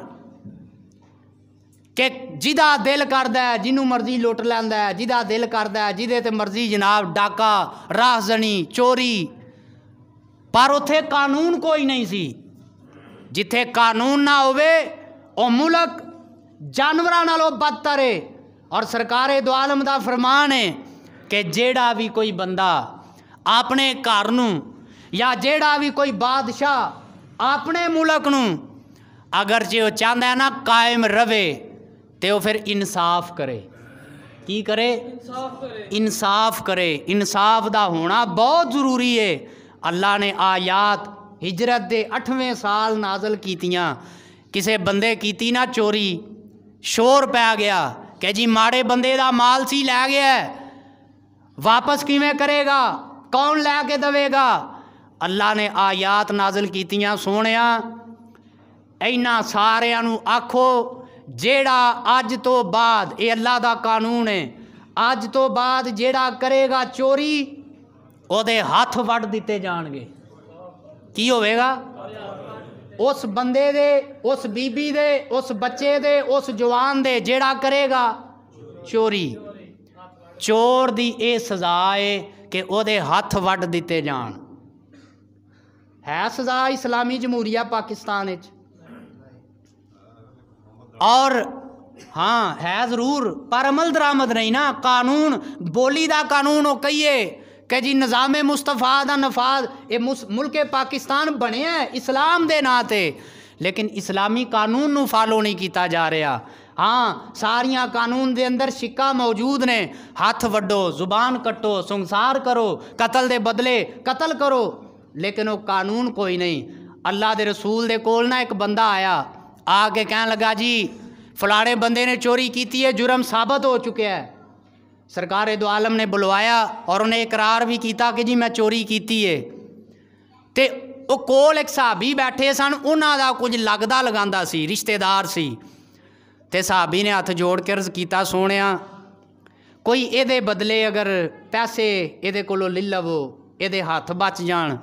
कि जिदा दिल करता है जिन्हों मर्जी लुट लैंदा जिदा दिल कर है जिदे ते मर्जी जनाब डाका राहजनी चोरी पर उ कानून कोई नहीं सी जिथे कानून ना हो मुलक ਜਾਨਵਰਾਂ ਨਾਲੋਂ ਬਦਤਰ ਹੈ ਔਰ ਸਰਕਾਰੇ ਦੋ ਆਲਮ ਦਾ ਫਰਮਾਨ ਹੈ ਕਿ ਜਿਹੜਾ ਵੀ ਕੋਈ ਬੰਦਾ ਆਪਣੇ ਘਰ ਨੂੰ ਜਾਂ ਜਿਹੜਾ ਵੀ ਕੋਈ ਬਾਦਸ਼ਾਹ ਆਪਣੇ ਮੁਲਕ ਨੂੰ ਅਗਰ ਜੇ ਉਹ ਚਾਹੁੰਦਾ ਹੈ ਨਾ ਕਾਇਮ ਰਵੇ ਤੇ ਉਹ ਫਿਰ ਇਨਸਾਫ ਕਰੇ ਕੀ ਕਰੇ ਇਨਸਾਫ ਕਰੇ ਇਨਸਾਫ ਦਾ ਹੋਣਾ ਬਹੁਤ ਜ਼ਰੂਰੀ ਹੈ ਅੱਲਾ ਨੇ ਆਇਆਤ ਹਿਜਰਤ ਦੇ 8ਵੇਂ ਸਾਲ ਨਾਜ਼ਲ ਕੀਤੀਆਂ ਕਿਸੇ ਬੰਦੇ ਕੀਤੀ ਨਾ ਚੋਰੀ ਸ਼ੋਰ ਪੈ ਗਿਆ ਕਿ ਜੀ ਮਾੜੇ ਬੰਦੇ ਦਾ ਮਾਲ ਸੀ ਲੈ ਗਿਆ ਵਾਪਸ ਕਿਵੇਂ ਕਰੇਗਾ ਕੌਣ ਲੈ ਕੇ ਦੇਵੇਗਾ ਅੱਲਾ ਨੇ ਆਇਤ ਨਾਜ਼ਲ ਕੀਤੀਆਂ ਸੋਹਣਿਆ ਇਹਨਾਂ ਸਾਰਿਆਂ ਨੂੰ ਆਖੋ ਜਿਹੜਾ ਅੱਜ ਤੋਂ ਬਾਅਦ ਇਹ ਅੱਲਾ ਦਾ ਕਾਨੂੰਨ ਹੈ ਅੱਜ ਤੋਂ ਬਾਅਦ ਜਿਹੜਾ ਕਰੇਗਾ ਚੋਰੀ ਉਹਦੇ ਹੱਥ ਵੱਢ ਦਿੱਤੇ ਜਾਣਗੇ ਕੀ ਹੋਵੇਗਾ ਉਸ ਬੰਦੇ ਦੇ ਉਸ ਬੀਬੀ ਦੇ ਉਸ ਬੱਚੇ ਦੇ ਉਸ ਜਵਾਨ ਦੇ ਜਿਹੜਾ ਕਰੇਗਾ ਚੋਰੀ ਚੋਰ ਦੀ ਇਹ ਸਜ਼ਾ ਏ ਕਿ ਉਹਦੇ ਹੱਥ ਵੱਢ ਦਿੱਤੇ ਜਾਣ ਹੈ ਸਜ਼ਾ ਇਸਲਾਮੀ ਜਮਹੂਰੀਆ ਪਾਕਿਸਤਾਨ ਵਿੱਚ ਔਰ ਹਾਂ ਹੈ ਜ਼ਰੂਰ ਪਰ ਅਮਲ ਦਰਾਮਦ ਨਹੀਂ ਨਾ ਕਾਨੂੰਨ ਬੋਲੀ ਦਾ ਕਾਨੂੰਨ ਉਹ ਕਹੀਏ કેજી निजामे मुस्तफा दा نافذ એ મુલક પાકિસ્તાન બને આ ઇસ્લામ દે નાતે લેકિન ઇસ્લામી કાનૂન નુ ફોલો નહીં કીતા જા રયા હા સારિયા કાનૂન દે અંદર શિક્કા મોજૂદ ને હાથ વડ્ડો زبان કટ્ટો સંસાર કરો કતલ દે બદલે કતલ કરો લેકિન ઓ કાનૂન કોઈ નહીં અલ્લાહ દે રસૂલ દે કોલ ના એક બંદા આયા આ કે કેહ લગા જી ફલાડે બંદે ને ચોરી કીતી હે જુરમ સાબત હો ચુકે હે ਸਰਕਾਰ ਦੋ ਆਲਮ ਨੇ ਬੁਲਵਾਇਆ ਔਰ ਉਹਨੇ ਇਕਰਾਰ ਵੀ ਕੀਤਾ ਕਿ ਜੀ ਮੈਂ ਚੋਰੀ ਕੀਤੀ ਏ ਤੇ ਉਹ ਕੋਲ ਇੱਕ ਸਾਹਬੀ ਬੈਠੇ ਸਨ ਉਹਨਾਂ ਦਾ ਕੁਝ ਲੱਗਦਾ ਲਗਾਉਂਦਾ ਸੀ ਰਿਸ਼ਤੇਦਾਰ ਸੀ ਤੇ ਸਾਹਬੀ ਨੇ ਹੱਥ ਜੋੜ ਕੇ ਅਰਜ਼ ਕੀਤਾ ਸੋਹਣਿਆ ਕੋਈ ਇਹਦੇ ਬਦਲੇ ਅਗਰ ਪੈਸੇ ਇਹਦੇ ਕੋਲੋਂ ਲੈ ਲਵੋ ਇਹਦੇ ਹੱਥ ਬਚ ਜਾਣ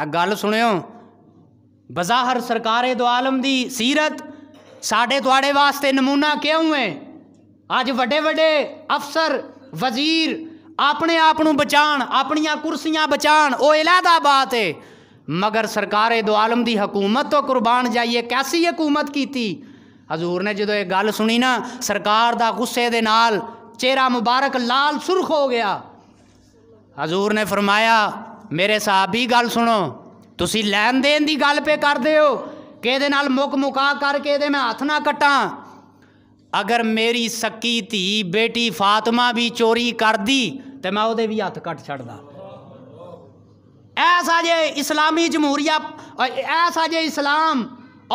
ਆ ਗੱਲ ਸੁਣਿਓ ਬਜ਼ਾਹਰ ਸਰਕਾਰੇ ਦੋ ਆਲਮ ਦੀ ਸੀਰਤ ਸਾਡੇ ਤੁਹਾਡੇ ਵਾਸਤੇ ਨਮੂਨਾ ਕਿਉਂ ਹੈ ਅੱਜ ਵੱਡੇ ਵੱਡੇ ਅਫਸਰ वजीर अपने आप न बचा अपन कुर्सियां बचा वो इलादा बात है मगर सरकार दो आलम की हकूमत तो कुर्बान जाइए कैसी हकूमत की हजूर ने जो ये गल सुनी ना सरकार का गुस्से के नाल चेहरा मुबारक लाल सुरख हो गया हजूर ने फरमाया मेरे साहब भी गल सुनो तुम लैन देन की गल पे कर दे कि मुक मुका करके मैं हथ ना कट्टा अगर मेरी सक्की धी बेटी फातमा भी चोरी कर दी तो मैं वो भी हथ कट छा ऐसा जे इस्लामी जमहूरिया ऐसा जे इस्लाम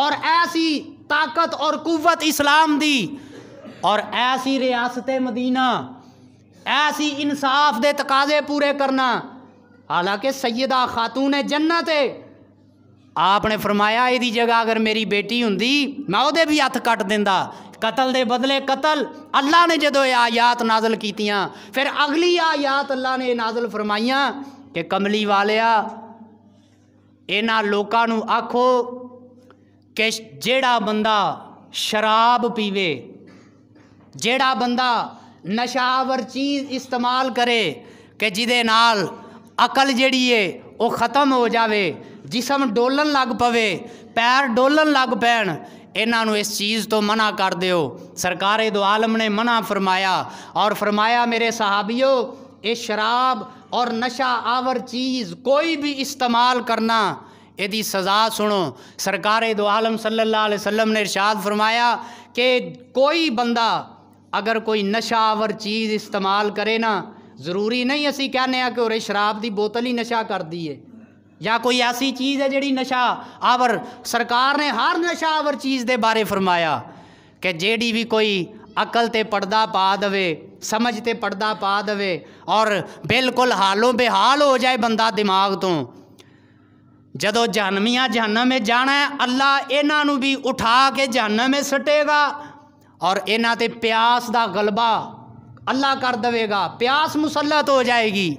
और ऐसी ताकत और कुवत इस्लाम दी और ऐसी रियासत मदीना ऐसी इंसाफ दे तकाजे पूरे करना हालांकि सयदा खातून है जन्नत है आपने फरमाया जगह अगर मेरी बेटी होंगी मैं वो भी हथ कट दिता कतल दे बदले कतल अल्लाह ने जो आयात नाजल कीतियाँ फिर अगली आयात अल्लाह ने नाजल फरमाइया कि कमली वालिया इन्हों लोगों आखो कि जड़ा बंदा शराब पीवे जड़ा बंदा नशावर चीज़ इस्तेमाल करे कि जिदे अकल जड़ी है वह ख़त्म हो जाए जिसम डोलन लग पवे पैर डोलन लग पैन इन्हों इस चीज़ तो मना कर दौ सरकार दो आलम ने मना फरमाया और फरमाया मेरे ਮੇਰੇ ये शराब और नशा आवर चीज़ कोई भी इस्तेमाल करना यदि सज़ा सुनो सरकार दो आलम सल्ला वसलम ने इशाद फरमाया कि कोई बंदा अगर कोई नशा आवर चीज़ इस्तेमाल करे ना ज़रूरी नहीं असी कहने कि और शराब की बोतल ही नशा कर दी है ਜਾਂ ਕੋਈ ਐਸੀ ਚੀਜ਼ ਹੈ ਜਿਹੜੀ ਨਸ਼ਾ ਆਵਰ ਸਰਕਾਰ ਨੇ ਹਰ ਨਸ਼ਾ ਆਵਰ ਚੀਜ਼ ਦੇ ਬਾਰੇ ਫਰਮਾਇਆ ਕਿ ਜਿਹੜੀ ਵੀ ਕੋਈ ਅਕਲ ਤੇ ਪਰਦਾ ਪਾ ਦਵੇ ਸਮਝ ਤੇ ਪਰਦਾ ਪਾ ਦਵੇ ਔਰ ਬਿਲਕੁਲ ਹਾਲੋਂ ਬਿਹਾਲ ਹੋ ਜਾਏ ਬੰਦਾ ਦਿਮਾਗ ਤੋਂ ਜਦੋਂ ਜਹਨਮੀਆਂ ਜਹਨਮ ਵਿੱਚ ਜਾਣਾ ਹੈ ਅੱਲਾ ਇਹਨਾਂ ਨੂੰ ਵੀ ਉਠਾ ਕੇ ਜਹਨਮ ਵਿੱਚ ਸਟੇਗਾ ਔਰ ਇਹਨਾਂ ਤੇ ਪਿਆਸ ਦਾ ਗਲਬਾ ਅੱਲਾ ਕਰ ਦੇਵੇਗਾ ਪਿਆਸ ਮੁਸੱਲਤ ਹੋ ਜਾਏਗੀ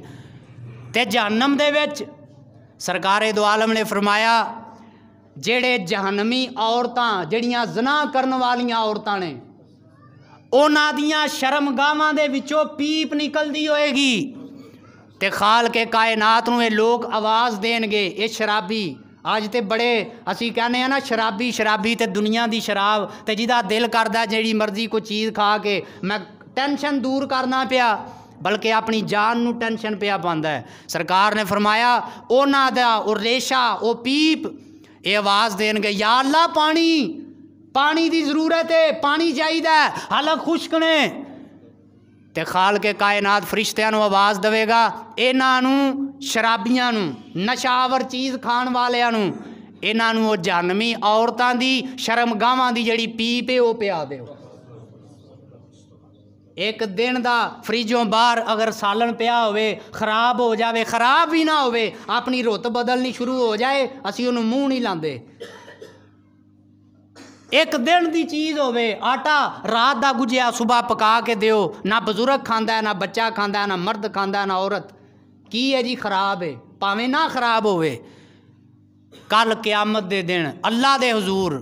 ਤੇ ਜਹਨਮ ਦੇ ਵਿੱਚ सरकार दो आलम ने फरमाया ਜਿਹੜੇ ਜਹਨਮੀ ਔਰਤਾਂ ਜਿਹੜੀਆਂ ਜ਼ਨਾ ਕਰਨ ਵਾਲੀਆਂ ਔਰਤਾਂ ਨੇ ਉਹਨਾਂ ਦੀਆਂ ਸ਼ਰਮਗਾਹਾਂ ਦੇ ਵਿੱਚੋਂ ਪੀਪ ਨਿਕਲਦੀ ਹੋਏਗੀ ਤੇ ਖਾਲ ਕੇ ਕਾਇਨਾਤ ਨੂੰ ਇਹ ਲੋਕ ਆਵਾਜ਼ ਦੇਣਗੇ ਇਹ ਸ਼ਰਾਬੀ ਅੱਜ ਤੇ ਬੜੇ ਅਸੀਂ ਕਹਿੰਦੇ ਆ ਨਾ ਸ਼ਰਾਬੀ ਸ਼ਰਾਬੀ ਤੇ ਦੁਨੀਆ ਦੀ ਸ਼ਰਾਬ ਤੇ ਜਿਹਦਾ ਦਿਲ ਕਰਦਾ ਜਿਹੜੀ ਮਰਜ਼ੀ ਕੋਈ ਚੀਜ਼ ਖਾ ਕੇ ਮੈਂ ਟੈਨਸ਼ਨ ਦੂਰ ਕਰਨਾ ਪਿਆ ਬਲਕਿ ਆਪਣੀ ਜਾਨ ਨੂੰ ਟੈਨਸ਼ਨ ਪਿਆ ਪਾਉਂਦਾ ਹੈ ਸਰਕਾਰ ਨੇ ਫਰਮਾਇਆ ਉਹਨਾਂ ਦਾ ਉਹ ਰੇਸ਼ਾ ਉਹ ਪੀਪ ਇਹ ਆਵਾਜ਼ ਦੇਣਗੇ ਯਾ ਅੱਲਾ ਪਾਣੀ ਪਾਣੀ ਦੀ ਜ਼ਰੂਰਤ ਹੈ ਪਾਣੀ ਚਾਹੀਦਾ ਹੈ ਹਾਲਾ ਖੁਸ਼ਕ ਨੇ ਤੇ ਖਾਲ ਕੇ ਕਾਇਨਾਤ ਫਰਿਸ਼ਤਿਆਂ ਨੂੰ ਆਵਾਜ਼ ਦੇਵੇਗਾ ਇਹਨਾਂ ਨੂੰ ਸ਼ਰਾਬੀਆਂ ਨੂੰ ਨਸ਼ਾਵਰ ਚੀਜ਼ ਖਾਣ ਵਾਲਿਆਂ ਨੂੰ ਇਹਨਾਂ ਨੂੰ ਉਹ ਜਨਮੀ ਔਰਤਾਂ ਦੀ ਸ਼ਰਮਗਾਵਾਂ ਦੀ ਜਿਹੜੀ ਪੀਪ ਹੈ ਉਹ ਪਿਆ ਦਿਓ एक दिन का फ्रिजों बहर अगर सालन पिया हो खराब हो जाए खराब भी ना हो अपनी रुत बदलनी शुरू हो जाए असी उन्होंने मूँह नहीं लाते एक दिन की चीज़ हो आटा रात का गुजिया सुबह पका के दौ ना बजुर्ग खाँदा ना बच्चा खाँदा ना मर्द खाँदा ना औरत की है जी खराब है भावें ना खराब हो कल क्यामत दे दिन अल्लाह के हजूर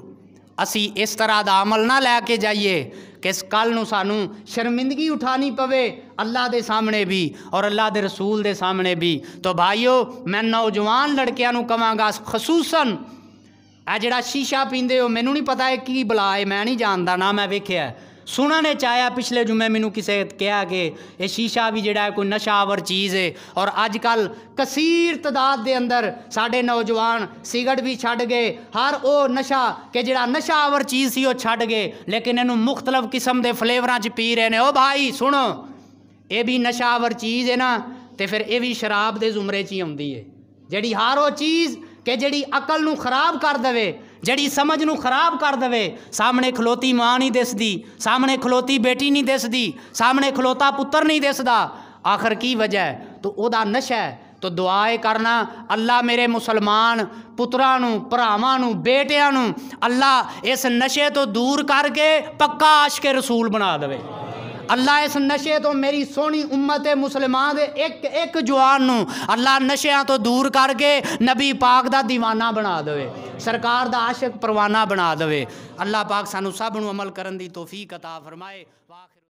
असी इस तरह का अमल ना लैके जाइए किस कल सू शर्मिंदगी उठानी पवे अल्लाह के सामने भी और अल्लाह के रसूल के सामने भी तो भाईओ मैं नौजवान लड़कियां कह खसूसन आ जड़ा शीशा पीते हो मैनू नहीं पता है कि बुला है मैं नहीं जानता ना मैं वेख्या ਸੁਣਾ ਨੇ ਚਾਇਆ ਪਿਛਲੇ ਜੁਮੇ ਮੈਨੂੰ ਕਿਸੇ ਕਿਹਾ ਕਿ ਇਹ ਸ਼ੀਸ਼ਾ ਵੀ ਜਿਹੜਾ ਹੈ ਕੋਈ ਨਸ਼ਾਵਰ ਚੀਜ਼ ਹੈ ਔਰ ਅੱਜ ਕੱਲ ਕਸੀਰ ਤਦਾਦ ਦੇ ਅੰਦਰ ਸਾਡੇ ਨੌਜਵਾਨ ਸਿਗਰਟ ਵੀ ਛੱਡ ਗਏ ਹਰ ਉਹ ਨਸ਼ਾ ਕਿ ਜਿਹੜਾ ਨਸ਼ਾਵਰ ਚੀਜ਼ ਸੀ ਉਹ ਛੱਡ ਗਏ ਲੇਕਿਨ ਇਹਨੂੰ ਮੁxtਲਫ ਕਿਸਮ ਦੇ ਫਲੇਵਰਾਂ 'ਚ ਪੀ ਰਹੇ ਨੇ ਉਹ ਭਾਈ ਸੁਣੋ ਇਹ ਵੀ ਨਸ਼ਾਵਰ ਚੀਜ਼ ਹੈ ਨਾ ਤੇ ਫਿਰ ਇਹ ਵੀ ਸ਼ਰਾਬ ਦੇ ਜ਼ੁਮਰੇ 'ਚ ਹੀ ਆਉਂਦੀ ਹੈ ਜਿਹੜੀ ਹਰ ਉਹ ਚੀਜ਼ ਕਿ ਜਿਹੜੀ ਅਕਲ ਨੂੰ ਖਰਾਬ ਕਰ ਦਵੇ ਜਿਹੜੀ ਸਮਝ ਨੂੰ ਖਰਾਬ ਕਰ ਦਵੇ ਸਾਹਮਣੇ ਖਲੋਤੀ ਮਾਂ ਨਹੀਂ ਦਿਸਦੀ ਸਾਹਮਣੇ ਖਲੋਤੀ ਬੇਟੀ ਨਹੀਂ ਦਿਸਦੀ ਸਾਹਮਣੇ ਖਲੋਤਾ ਪੁੱਤਰ ਨਹੀਂ ਦਿਸਦਾ ਆਖਰ ਕੀ ਵਜ੍ਹਾ ਹੈ ਤੋ ਉਹਦਾ ਨਸ਼ਾ ਹੈ ਤੋ ਦੁਆਏ ਕਰਨਾ ਅੱਲਾ ਮੇਰੇ ਮੁਸਲਮਾਨ ਪੁੱਤਰਾਂ ਨੂੰ ਭਰਾਵਾਂ ਨੂੰ ਬੇਟਿਆਂ ਨੂੰ ਅੱਲਾ ਇਸ ਨਸ਼ੇ ਤੋਂ ਦੂਰ ਕਰਕੇ ਪੱਕਾ ਆਸ਼ਕ ਰਸੂਲ ਬਣਾ ਦੇਵੇ अल्लाह इस नशे तो मेरी सोहनी उम्मत है मुसलमान एक एक जवान अल्लाह नशे तो दूर करके नबी पाक का दीवाना बना दे सरकार का आशक परवाना बना दे अल्लाह पाक सानू सबू अमल कर तोफी कता फरमाए